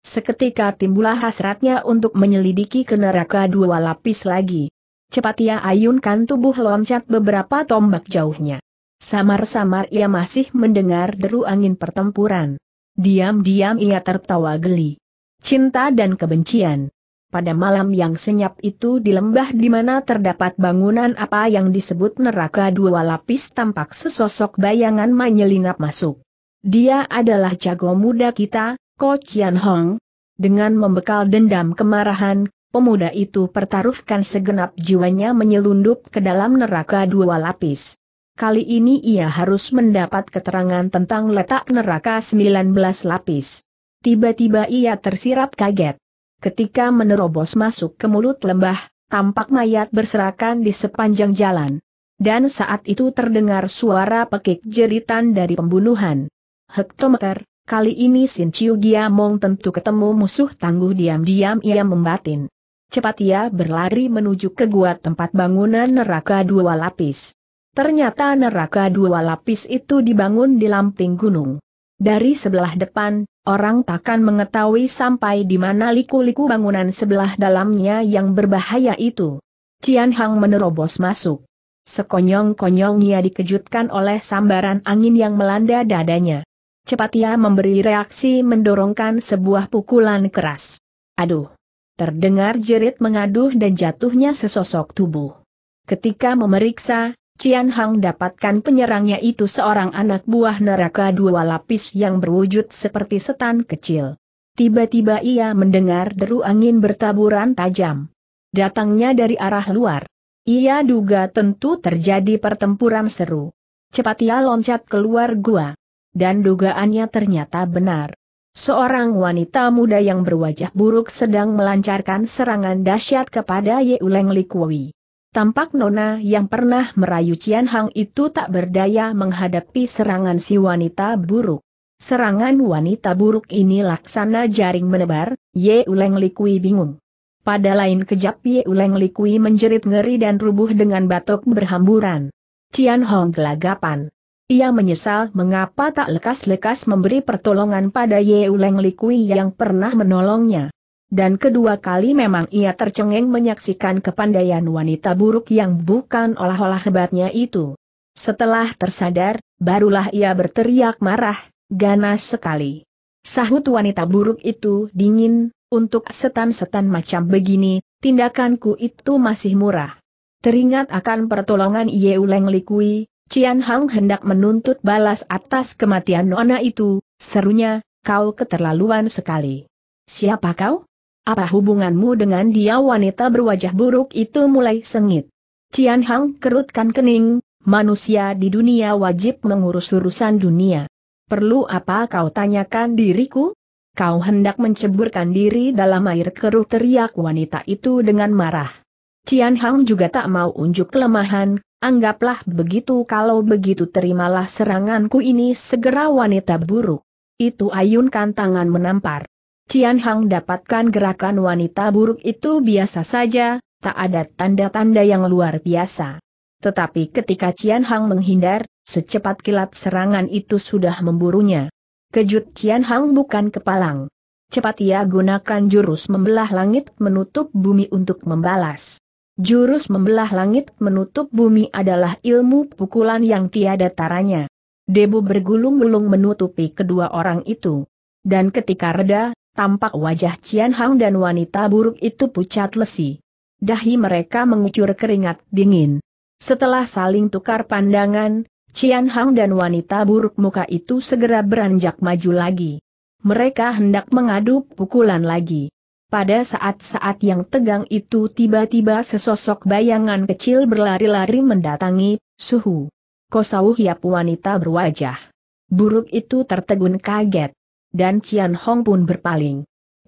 Seketika timbulah hasratnya untuk menyelidiki ke neraka dua lapis lagi. Cepat ia ayunkan tubuh loncat beberapa tombak jauhnya. Samar-samar ia masih mendengar deru angin pertempuran. Diam-diam ia tertawa geli. Cinta dan kebencian. Pada malam yang senyap itu di lembah di mana terdapat bangunan apa yang disebut neraka dua lapis tampak sesosok bayangan menyelinap masuk. Dia adalah jago muda kita, Ko Chian Hong. Dengan membekal dendam kemarahan, pemuda itu pertaruhkan segenap jiwanya menyelundup ke dalam neraka dua lapis kali ini ia harus mendapat keterangan tentang letak neraka 19 lapis. Tiba-tiba ia tersirap kaget. Ketika menerobos masuk ke mulut lembah, tampak mayat berserakan di sepanjang jalan. Dan saat itu terdengar suara pekik jeritan dari pembunuhan. Hektometer, kali ini Sin Chiu Giamong tentu ketemu musuh tangguh diam-diam ia membatin. Cepat ia berlari menuju ke gua tempat bangunan neraka dua lapis. Ternyata neraka dua lapis itu dibangun di lamping gunung. Dari sebelah depan, orang takkan mengetahui sampai di mana liku-liku bangunan sebelah dalamnya yang berbahaya itu. Cian Hang menerobos masuk. sekonyong konyong ia dikejutkan oleh sambaran angin yang melanda dadanya. Cepat ia memberi reaksi mendorongkan sebuah pukulan keras. Aduh! Terdengar jerit mengaduh dan jatuhnya sesosok tubuh. Ketika memeriksa, Cian Hang dapatkan penyerangnya itu seorang anak buah neraka dua lapis yang berwujud seperti setan kecil. Tiba-tiba ia mendengar deru angin bertaburan tajam. Datangnya dari arah luar. Ia duga tentu terjadi pertempuran seru. Cepat ia loncat keluar gua. Dan dugaannya ternyata benar. Seorang wanita muda yang berwajah buruk sedang melancarkan serangan dahsyat kepada Uleng Likwui. Tampak Nona yang pernah merayu Cian Hang itu tak berdaya menghadapi serangan si wanita buruk. Serangan wanita buruk ini laksana jaring menebar, Ye Uleng Likui bingung. Pada lain kejap Ye Uleng Likui menjerit ngeri dan rubuh dengan batuk berhamburan. Cian Hong gelagapan. Ia menyesal mengapa tak lekas-lekas memberi pertolongan pada Ye Uleng Likui yang pernah menolongnya dan kedua kali memang ia tercengeng menyaksikan kepandaian wanita buruk yang bukan olah-olah hebatnya itu. Setelah tersadar, barulah ia berteriak marah, ganas sekali. Sahut wanita buruk itu dingin, untuk setan-setan macam begini, tindakanku itu masih murah. Teringat akan pertolongan Yeuleng Likui, Cian Hang hendak menuntut balas atas kematian Nona itu, serunya, kau keterlaluan sekali. Siapa kau? Apa hubunganmu dengan dia wanita berwajah buruk itu mulai sengit? Cian Hang kerutkan kening, manusia di dunia wajib mengurus urusan dunia. Perlu apa kau tanyakan diriku? Kau hendak menceburkan diri dalam air keruh teriak wanita itu dengan marah. Cian Hang juga tak mau unjuk kelemahan, anggaplah begitu kalau begitu terimalah seranganku ini segera wanita buruk. Itu ayunkan tangan menampar. Cian Hang dapatkan gerakan wanita buruk itu biasa saja, tak ada tanda-tanda yang luar biasa. Tetapi ketika Cian Hang menghindar, secepat kilat serangan itu sudah memburunya. Kejut Cian Hang bukan kepalang. Cepat ia gunakan jurus membelah langit menutup bumi untuk membalas. Jurus membelah langit menutup bumi adalah ilmu pukulan yang tiada taranya. Debu bergulung-gulung menutupi kedua orang itu. Dan ketika reda, Tampak wajah Cian Hang dan wanita buruk itu pucat lesi. Dahi mereka mengucur keringat dingin. Setelah saling tukar pandangan, Cian Hang dan wanita buruk muka itu segera beranjak maju lagi. Mereka hendak mengadu pukulan lagi. Pada saat-saat yang tegang itu tiba-tiba sesosok bayangan kecil berlari-lari mendatangi, suhu. Kosau hiap wanita berwajah. Buruk itu tertegun kaget dan Cian Hong pun berpaling.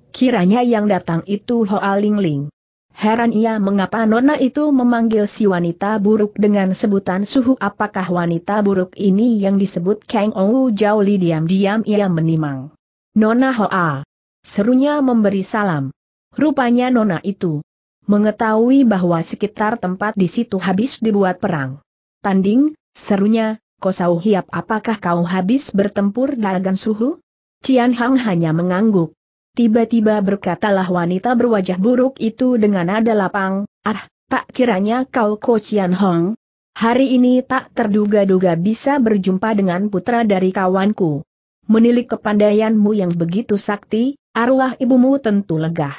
Kiranya yang datang itu Hoa Ling Ling. Heran ia mengapa nona itu memanggil si wanita buruk dengan sebutan suhu apakah wanita buruk ini yang disebut Kang Ou Jauh Li diam-diam ia menimang. Nona Hoa. Serunya memberi salam. Rupanya nona itu mengetahui bahwa sekitar tempat di situ habis dibuat perang. Tanding, serunya, Kosau Hiap apakah kau habis bertempur dengan suhu? Cian Hang hanya mengangguk. Tiba-tiba berkatalah wanita berwajah buruk itu dengan nada lapang, Ah, tak kiranya kau Ko Cian Hong. Hari ini tak terduga-duga bisa berjumpa dengan putra dari kawanku. Menilik kepandaianmu yang begitu sakti, arwah ibumu tentu legah.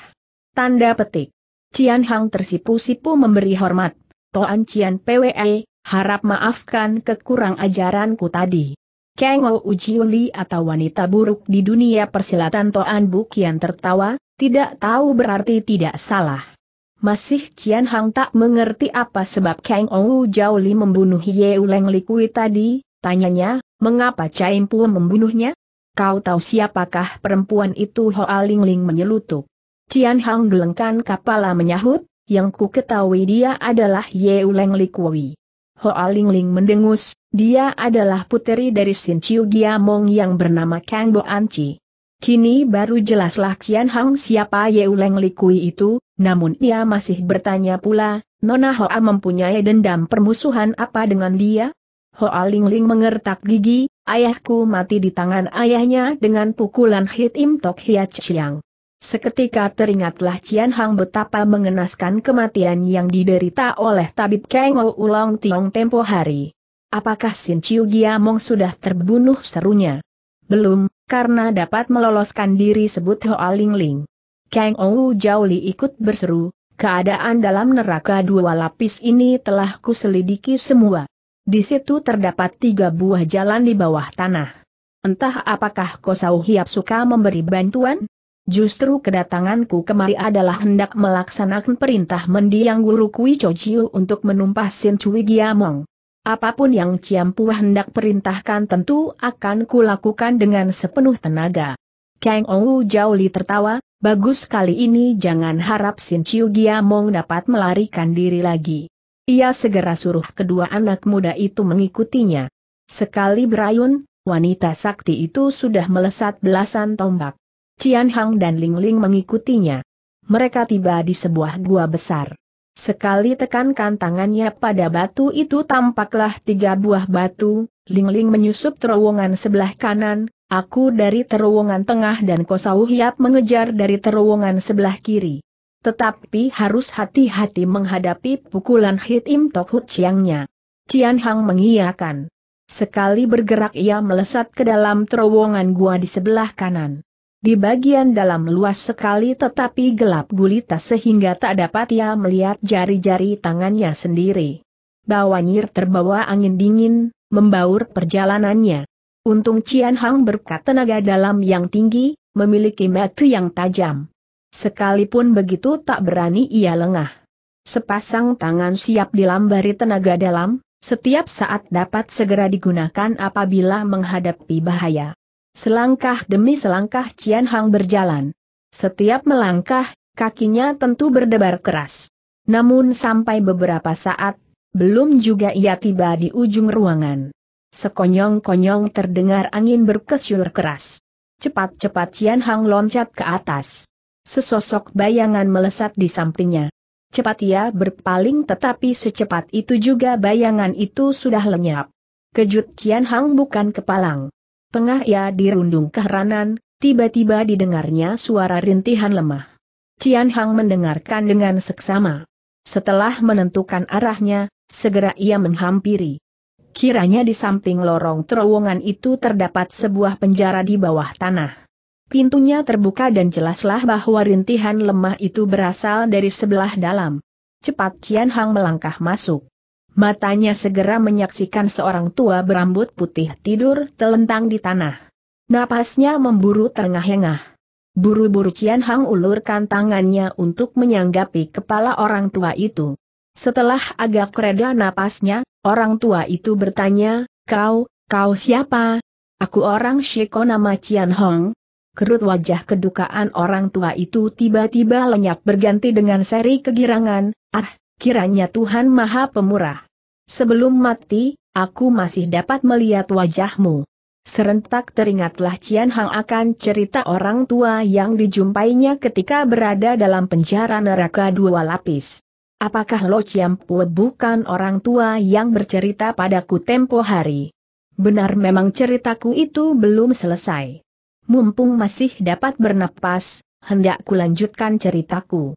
Tanda petik. Cian Hang tersipu-sipu memberi hormat. Toan Cian PWE, harap maafkan kekurang ajaranku tadi. Kang Ou Ujiuli atau wanita buruk di dunia persilatan Toan Bukian tertawa, tidak tahu berarti tidak salah. Masih Cian Hang tak mengerti apa sebab Kang Ou Jauli membunuh Ye Uleng Likui tadi, tanyanya, mengapa Caim Pu membunuhnya? Kau tahu siapakah perempuan itu Hoa Ling Ling menyelutup. Cian Hang gelengkan kepala menyahut, yang ku ketahui dia adalah Ye Uleng Likui. Hoa Ling Ling mendengus, dia adalah puteri dari Sin Chiu Giamong yang bernama Kang Bo Anci. Kini baru jelaslah Qian Hang siapa Yeuleng Likui itu, namun ia masih bertanya pula, Nona Hoa mempunyai dendam permusuhan apa dengan dia? Hoa Ling Ling mengertak gigi, ayahku mati di tangan ayahnya dengan pukulan Hit Im Tok Hiat Chiang. Seketika teringatlah Cian Hang betapa mengenaskan kematian yang diderita oleh tabib Kengo Ulong Tiong tempo hari. Apakah Sin Chiu Giamong sudah terbunuh serunya? Belum, karena dapat meloloskan diri sebut Hoa Ling Ling. Kang Ou Jauli ikut berseru, keadaan dalam neraka dua lapis ini telah kuselidiki semua. Di situ terdapat tiga buah jalan di bawah tanah. Entah apakah Kosau Hiap suka memberi bantuan? Justru kedatanganku kemari adalah hendak melaksanakan perintah mendiang guru Kui Chociu untuk menumpah Sin Cui Giamong. Apapun yang Ciampu hendak perintahkan tentu akan kulakukan dengan sepenuh tenaga. Kang Ou Jauli tertawa, bagus kali ini jangan harap Sin Ciu Giamong dapat melarikan diri lagi. Ia segera suruh kedua anak muda itu mengikutinya. Sekali berayun, wanita sakti itu sudah melesat belasan tombak. Cian Hang dan Ling Ling mengikutinya. Mereka tiba di sebuah gua besar. Sekali tekankan tangannya pada batu itu tampaklah tiga buah batu, Ling Ling menyusup terowongan sebelah kanan, aku dari terowongan tengah dan Kosau Hiap mengejar dari terowongan sebelah kiri. Tetapi harus hati-hati menghadapi pukulan Hitim Tok Hut Chiangnya. Cian Hang mengiyakan. Sekali bergerak ia melesat ke dalam terowongan gua di sebelah kanan di bagian dalam luas sekali tetapi gelap gulita sehingga tak dapat ia melihat jari-jari tangannya sendiri. Bawanyir terbawa angin dingin, membaur perjalanannya. Untung Cian Hang berkat tenaga dalam yang tinggi, memiliki metu yang tajam. Sekalipun begitu tak berani ia lengah. Sepasang tangan siap dilambari tenaga dalam, setiap saat dapat segera digunakan apabila menghadapi bahaya. Selangkah demi selangkah Cian Hang berjalan. Setiap melangkah, kakinya tentu berdebar keras. Namun sampai beberapa saat, belum juga ia tiba di ujung ruangan. Sekonyong-konyong terdengar angin berkesyur keras. Cepat-cepat Cian Hang loncat ke atas. Sesosok bayangan melesat di sampingnya. Cepat ia berpaling tetapi secepat itu juga bayangan itu sudah lenyap. Kejut Cian Hang bukan kepalang. Tengah ia dirundung keheranan, tiba-tiba didengarnya suara rintihan lemah. Cian Hang mendengarkan dengan seksama. Setelah menentukan arahnya, segera ia menghampiri. Kiranya di samping lorong terowongan itu terdapat sebuah penjara di bawah tanah. Pintunya terbuka dan jelaslah bahwa rintihan lemah itu berasal dari sebelah dalam. Cepat Cian Hang melangkah masuk matanya segera menyaksikan seorang tua berambut putih tidur telentang di tanah. Napasnya memburu terengah-engah. Buru-buru Cian Hang ulurkan tangannya untuk menyanggapi kepala orang tua itu. Setelah agak reda napasnya, orang tua itu bertanya, Kau, kau siapa? Aku orang Shiko nama Cian Hong. Kerut wajah kedukaan orang tua itu tiba-tiba lenyap berganti dengan seri kegirangan, ah, kiranya Tuhan Maha Pemurah. Sebelum mati, aku masih dapat melihat wajahmu. Serentak teringatlah Cian Hang akan cerita orang tua yang dijumpainya ketika berada dalam penjara neraka dua lapis. Apakah Lo Chiam Pue bukan orang tua yang bercerita padaku tempo hari? Benar memang ceritaku itu belum selesai. Mumpung masih dapat bernapas, hendak kulanjutkan ceritaku.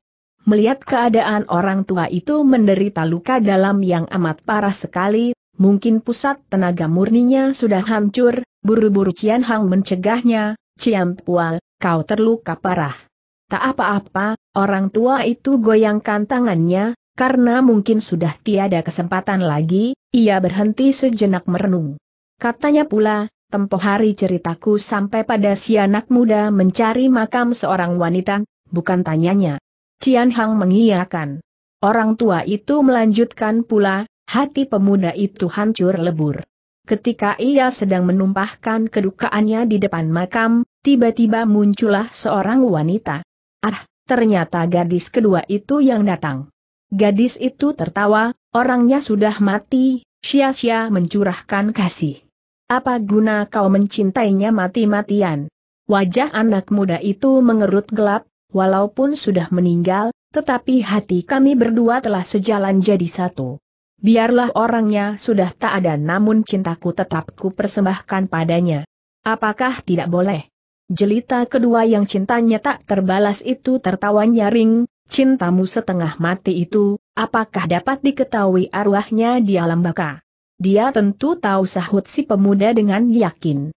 Melihat keadaan orang tua itu menderita luka dalam yang amat parah sekali, mungkin pusat tenaga murninya sudah hancur, buru-buru Cian Hang mencegahnya, Cian Pua, kau terluka parah. Tak apa-apa, orang tua itu goyangkan tangannya, karena mungkin sudah tiada kesempatan lagi, ia berhenti sejenak merenung. Katanya pula, tempo hari ceritaku sampai pada si anak muda mencari makam seorang wanita, bukan tanyanya. Cian Hang mengiyakan. Orang tua itu melanjutkan pula, hati pemuda itu hancur lebur. Ketika ia sedang menumpahkan kedukaannya di depan makam, tiba-tiba muncullah seorang wanita. Ah, ternyata gadis kedua itu yang datang. Gadis itu tertawa, orangnya sudah mati, sia-sia mencurahkan kasih. Apa guna kau mencintainya mati-matian? Wajah anak muda itu mengerut gelap, walaupun sudah meninggal, tetapi hati kami berdua telah sejalan jadi satu. Biarlah orangnya sudah tak ada namun cintaku tetap ku persembahkan padanya. Apakah tidak boleh? Jelita kedua yang cintanya tak terbalas itu tertawa nyaring, cintamu setengah mati itu, apakah dapat diketahui arwahnya di alam baka? Dia tentu tahu sahut si pemuda dengan yakin.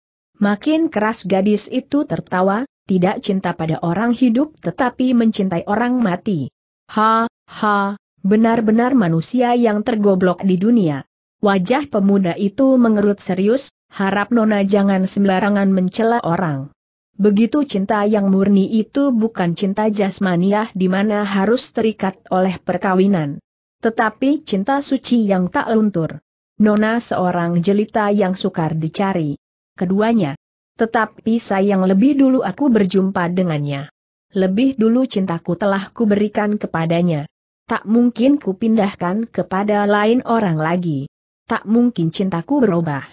Makin keras gadis itu tertawa, tidak cinta pada orang hidup tetapi mencintai orang mati. Ha, ha, benar-benar manusia yang tergoblok di dunia. Wajah pemuda itu mengerut serius, harap Nona jangan sembarangan mencela orang. Begitu cinta yang murni itu bukan cinta jasmaniah di mana harus terikat oleh perkawinan. Tetapi cinta suci yang tak luntur. Nona seorang jelita yang sukar dicari. Keduanya, tetapi sayang lebih dulu aku berjumpa dengannya. Lebih dulu cintaku telah kuberikan kepadanya. Tak mungkin kupindahkan kepada lain orang lagi. Tak mungkin cintaku berubah.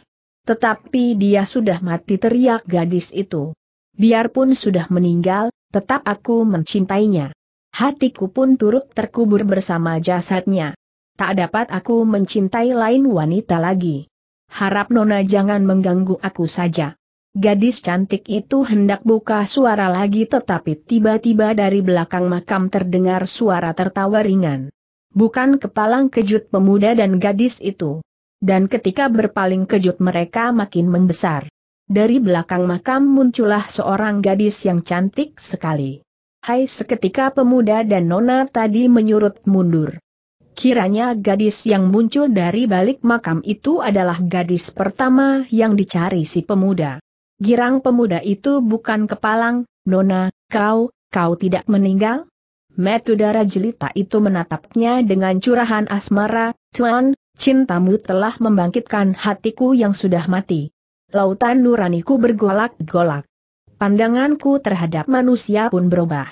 Tetapi dia sudah mati teriak gadis itu. Biarpun sudah meninggal, tetap aku mencintainya. Hatiku pun turut terkubur bersama jasadnya. Tak dapat aku mencintai lain wanita lagi. Harap Nona jangan mengganggu aku saja. Gadis cantik itu hendak buka suara lagi tetapi tiba-tiba dari belakang makam terdengar suara tertawa ringan. Bukan kepalang kejut pemuda dan gadis itu. Dan ketika berpaling kejut mereka makin membesar. Dari belakang makam muncullah seorang gadis yang cantik sekali. Hai seketika pemuda dan nona tadi menyurut mundur. Kiranya gadis yang muncul dari balik makam itu adalah gadis pertama yang dicari si pemuda. Girang pemuda itu bukan kepalang, Nona, kau, kau tidak meninggal? Metu Metudara jelita itu menatapnya dengan curahan asmara, Tuan, cintamu telah membangkitkan hatiku yang sudah mati. Lautan nuraniku bergolak-golak. Pandanganku terhadap manusia pun berubah.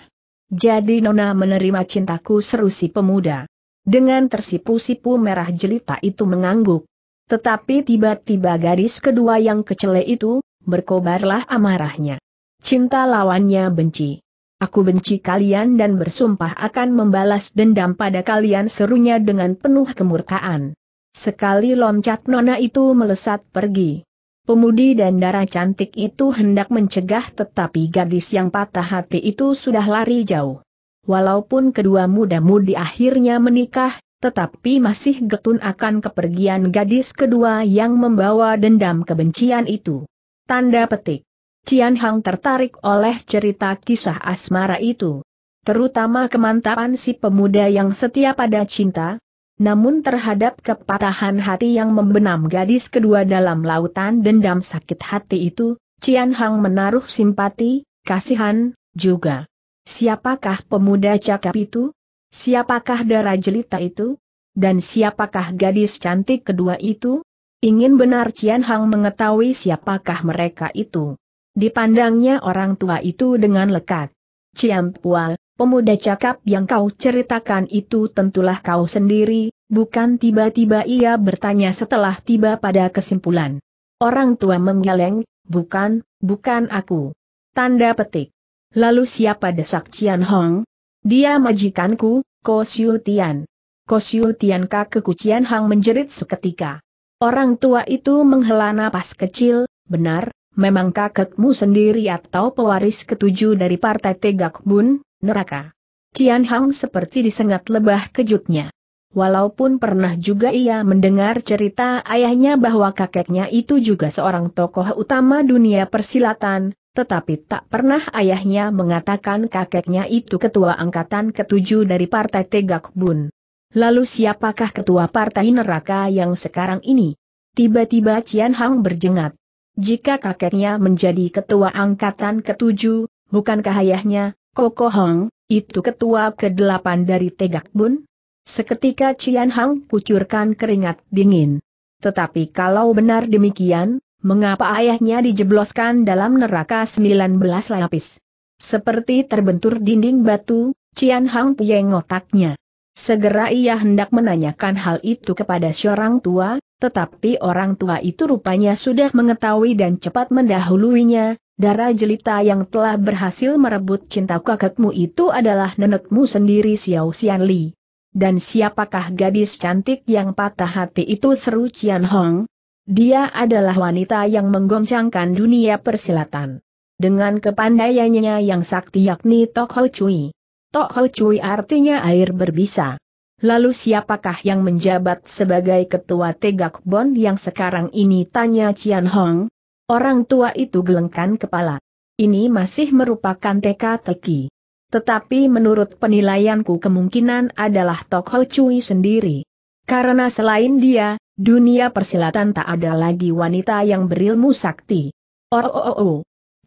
Jadi Nona menerima cintaku seru si pemuda. Dengan tersipu-sipu merah jelita itu mengangguk. Tetapi tiba-tiba garis kedua yang kecele itu, berkobarlah amarahnya. Cinta lawannya benci. Aku benci kalian dan bersumpah akan membalas dendam pada kalian serunya dengan penuh kemurkaan. Sekali loncat nona itu melesat pergi. Pemudi dan darah cantik itu hendak mencegah tetapi gadis yang patah hati itu sudah lari jauh. Walaupun kedua muda-mudi akhirnya menikah, tetapi masih getun akan kepergian gadis kedua yang membawa dendam kebencian itu. Tanda petik. Cian Hang tertarik oleh cerita kisah asmara itu. Terutama kemantapan si pemuda yang setia pada cinta, namun terhadap kepatahan hati yang membenam gadis kedua dalam lautan dendam sakit hati itu, Cian Hang menaruh simpati, kasihan, juga. Siapakah pemuda cakap itu? Siapakah darah jelita itu? Dan siapakah gadis cantik kedua itu? Ingin benar Cian Hang mengetahui siapakah mereka itu. Dipandangnya orang tua itu dengan lekat. Ciam Pua, pemuda cakap yang kau ceritakan itu tentulah kau sendiri, bukan tiba-tiba ia bertanya setelah tiba pada kesimpulan. Orang tua menggeleng, bukan, bukan aku. Tanda petik. Lalu siapa desak Cian Hong? Dia majikanku, Ko Siu Tian. Ko Siu Tian kakeku Cian Hang menjerit seketika. Orang tua itu menghela napas kecil, benar, memang kakekmu sendiri atau pewaris ketujuh dari partai Tegak Bun, neraka. Cian Hang seperti disengat lebah kejutnya. Walaupun pernah juga ia mendengar cerita ayahnya bahwa kakeknya itu juga seorang tokoh utama dunia persilatan, tetapi tak pernah ayahnya mengatakan kakeknya itu ketua angkatan ketujuh dari partai Tegak Bun. Lalu siapakah ketua partai neraka yang sekarang ini? Tiba-tiba Cian Hang berjengat. Jika kakeknya menjadi ketua angkatan ketujuh, bukankah ayahnya, Koko Hong, itu ketua kedelapan dari Tegak Bun? Seketika Cian Hang kucurkan keringat dingin. Tetapi kalau benar demikian, mengapa ayahnya dijebloskan dalam neraka 19 lapis? Seperti terbentur dinding batu, Cian Hang pieng otaknya. Segera ia hendak menanyakan hal itu kepada seorang tua, tetapi orang tua itu rupanya sudah mengetahui dan cepat mendahuluinya, darah jelita yang telah berhasil merebut cinta kakekmu itu adalah nenekmu sendiri Xiao Xian Li. Dan siapakah gadis cantik yang patah hati itu seru Cian Hong? Dia adalah wanita yang menggoncangkan dunia persilatan. Dengan kepandaiannya yang sakti yakni Tok Ho Chui Tok Ho Cui artinya air berbisa. Lalu siapakah yang menjabat sebagai ketua Tegak Bon yang sekarang ini tanya Cian Hong? Orang tua itu gelengkan kepala. Ini masih merupakan teka-teki. Tetapi menurut penilaianku kemungkinan adalah Tokhul Cui sendiri. Karena selain dia, dunia persilatan tak ada lagi wanita yang berilmu sakti. Oh, oh, oh, oh.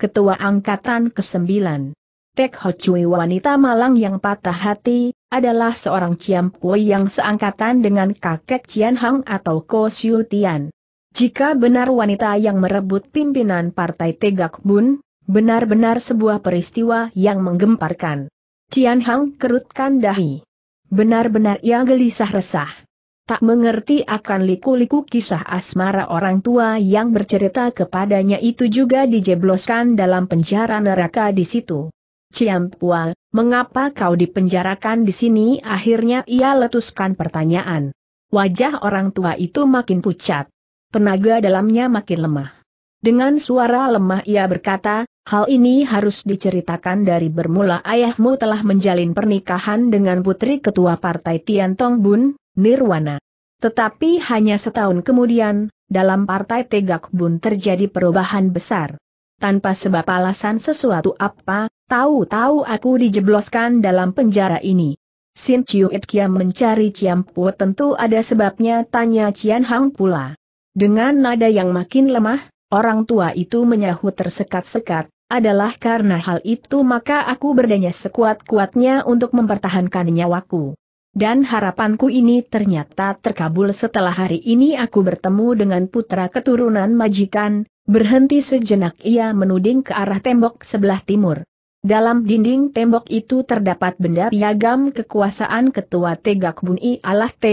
Ketua Angkatan ke-9. Tek Ho Chui wanita malang yang patah hati, adalah seorang Ciam Pui yang seangkatan dengan kakek Cian Hang atau Ko Siu Tian. Jika benar wanita yang merebut pimpinan partai Tegak Bun, benar-benar sebuah peristiwa yang menggemparkan. Cian Hang kerutkan dahi. Benar-benar ia gelisah resah. Tak mengerti akan liku-liku kisah asmara orang tua yang bercerita kepadanya itu juga dijebloskan dalam penjara neraka di situ. Ciampua, mengapa kau dipenjarakan di sini? Akhirnya ia letuskan pertanyaan. Wajah orang tua itu makin pucat. Tenaga dalamnya makin lemah. Dengan suara lemah ia berkata, hal ini harus diceritakan dari bermula ayahmu telah menjalin pernikahan dengan putri ketua partai Tian Tong Bun, Nirwana. Tetapi hanya setahun kemudian, dalam partai Tegak Bun terjadi perubahan besar tanpa sebab alasan sesuatu apa, Tahu-tahu aku dijebloskan dalam penjara ini. Sin Chiu It Kiam mencari Chiam Pu tentu ada sebabnya tanya Cian Hang pula. Dengan nada yang makin lemah, orang tua itu menyahut tersekat-sekat, adalah karena hal itu maka aku berdaya sekuat-kuatnya untuk mempertahankan nyawaku. Dan harapanku ini ternyata terkabul setelah hari ini aku bertemu dengan putra keturunan majikan, berhenti sejenak ia menuding ke arah tembok sebelah timur. Dalam dinding tembok itu terdapat benda piagam kekuasaan ketua Tegak Buni Allah T,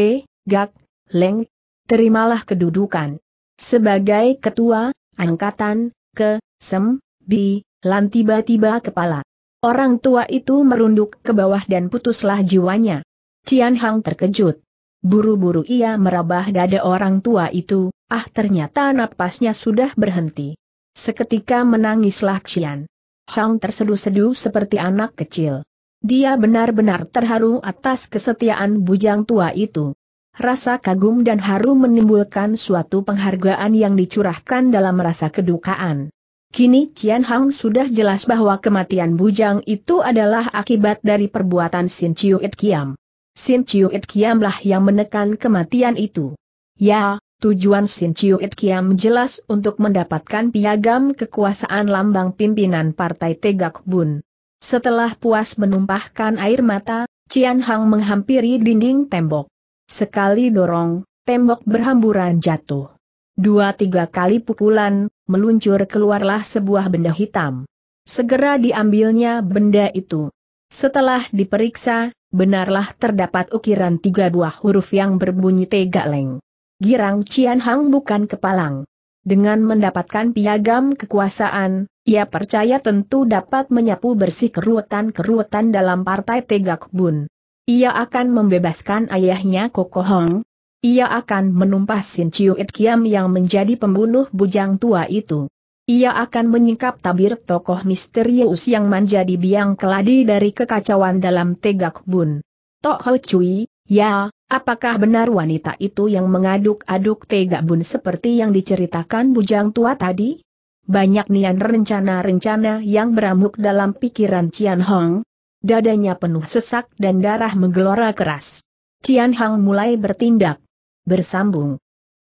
Gak, Leng. Terimalah kedudukan. Sebagai ketua, angkatan, ke, sem, bi, lan tiba-tiba kepala. Orang tua itu merunduk ke bawah dan putuslah jiwanya. Cian Hang terkejut. Buru-buru ia merabah dada orang tua itu, ah ternyata napasnya sudah berhenti. Seketika menangislah Cian. Hang terseduh-seduh seperti anak kecil. Dia benar-benar terharu atas kesetiaan bujang tua itu. Rasa kagum dan haru menimbulkan suatu penghargaan yang dicurahkan dalam rasa kedukaan. Kini Cian Hang sudah jelas bahwa kematian bujang itu adalah akibat dari perbuatan Sin Chiu It Kiam. Sin Chiu It Kiamlah yang menekan kematian itu. Ya, Tujuan Sin Chiu It Kiam jelas untuk mendapatkan piagam kekuasaan lambang pimpinan Partai Tegak Bun. Setelah puas menumpahkan air mata, Cian Hang menghampiri dinding tembok. Sekali dorong, tembok berhamburan jatuh. Dua tiga kali pukulan, meluncur keluarlah sebuah benda hitam. Segera diambilnya benda itu. Setelah diperiksa, benarlah terdapat ukiran tiga buah huruf yang berbunyi Tegak Leng. Girang Cian Hang bukan kepalang. Dengan mendapatkan piagam kekuasaan, ia percaya tentu dapat menyapu bersih keruatan-keruatan dalam partai Tegak Bun. Ia akan membebaskan ayahnya Koko Hong. Ia akan menumpas Sin Chiu It Kiam yang menjadi pembunuh bujang tua itu. Ia akan menyingkap tabir tokoh misterius yang menjadi biang keladi dari kekacauan dalam Tegak Bun. Tok Ho Cui, Ya, apakah benar wanita itu yang mengaduk-aduk Tegabun seperti yang diceritakan bujang tua tadi? Banyak nian rencana-rencana yang beramuk dalam pikiran Cian Hong. Dadanya penuh sesak dan darah menggelora keras. Cian Hong mulai bertindak. Bersambung.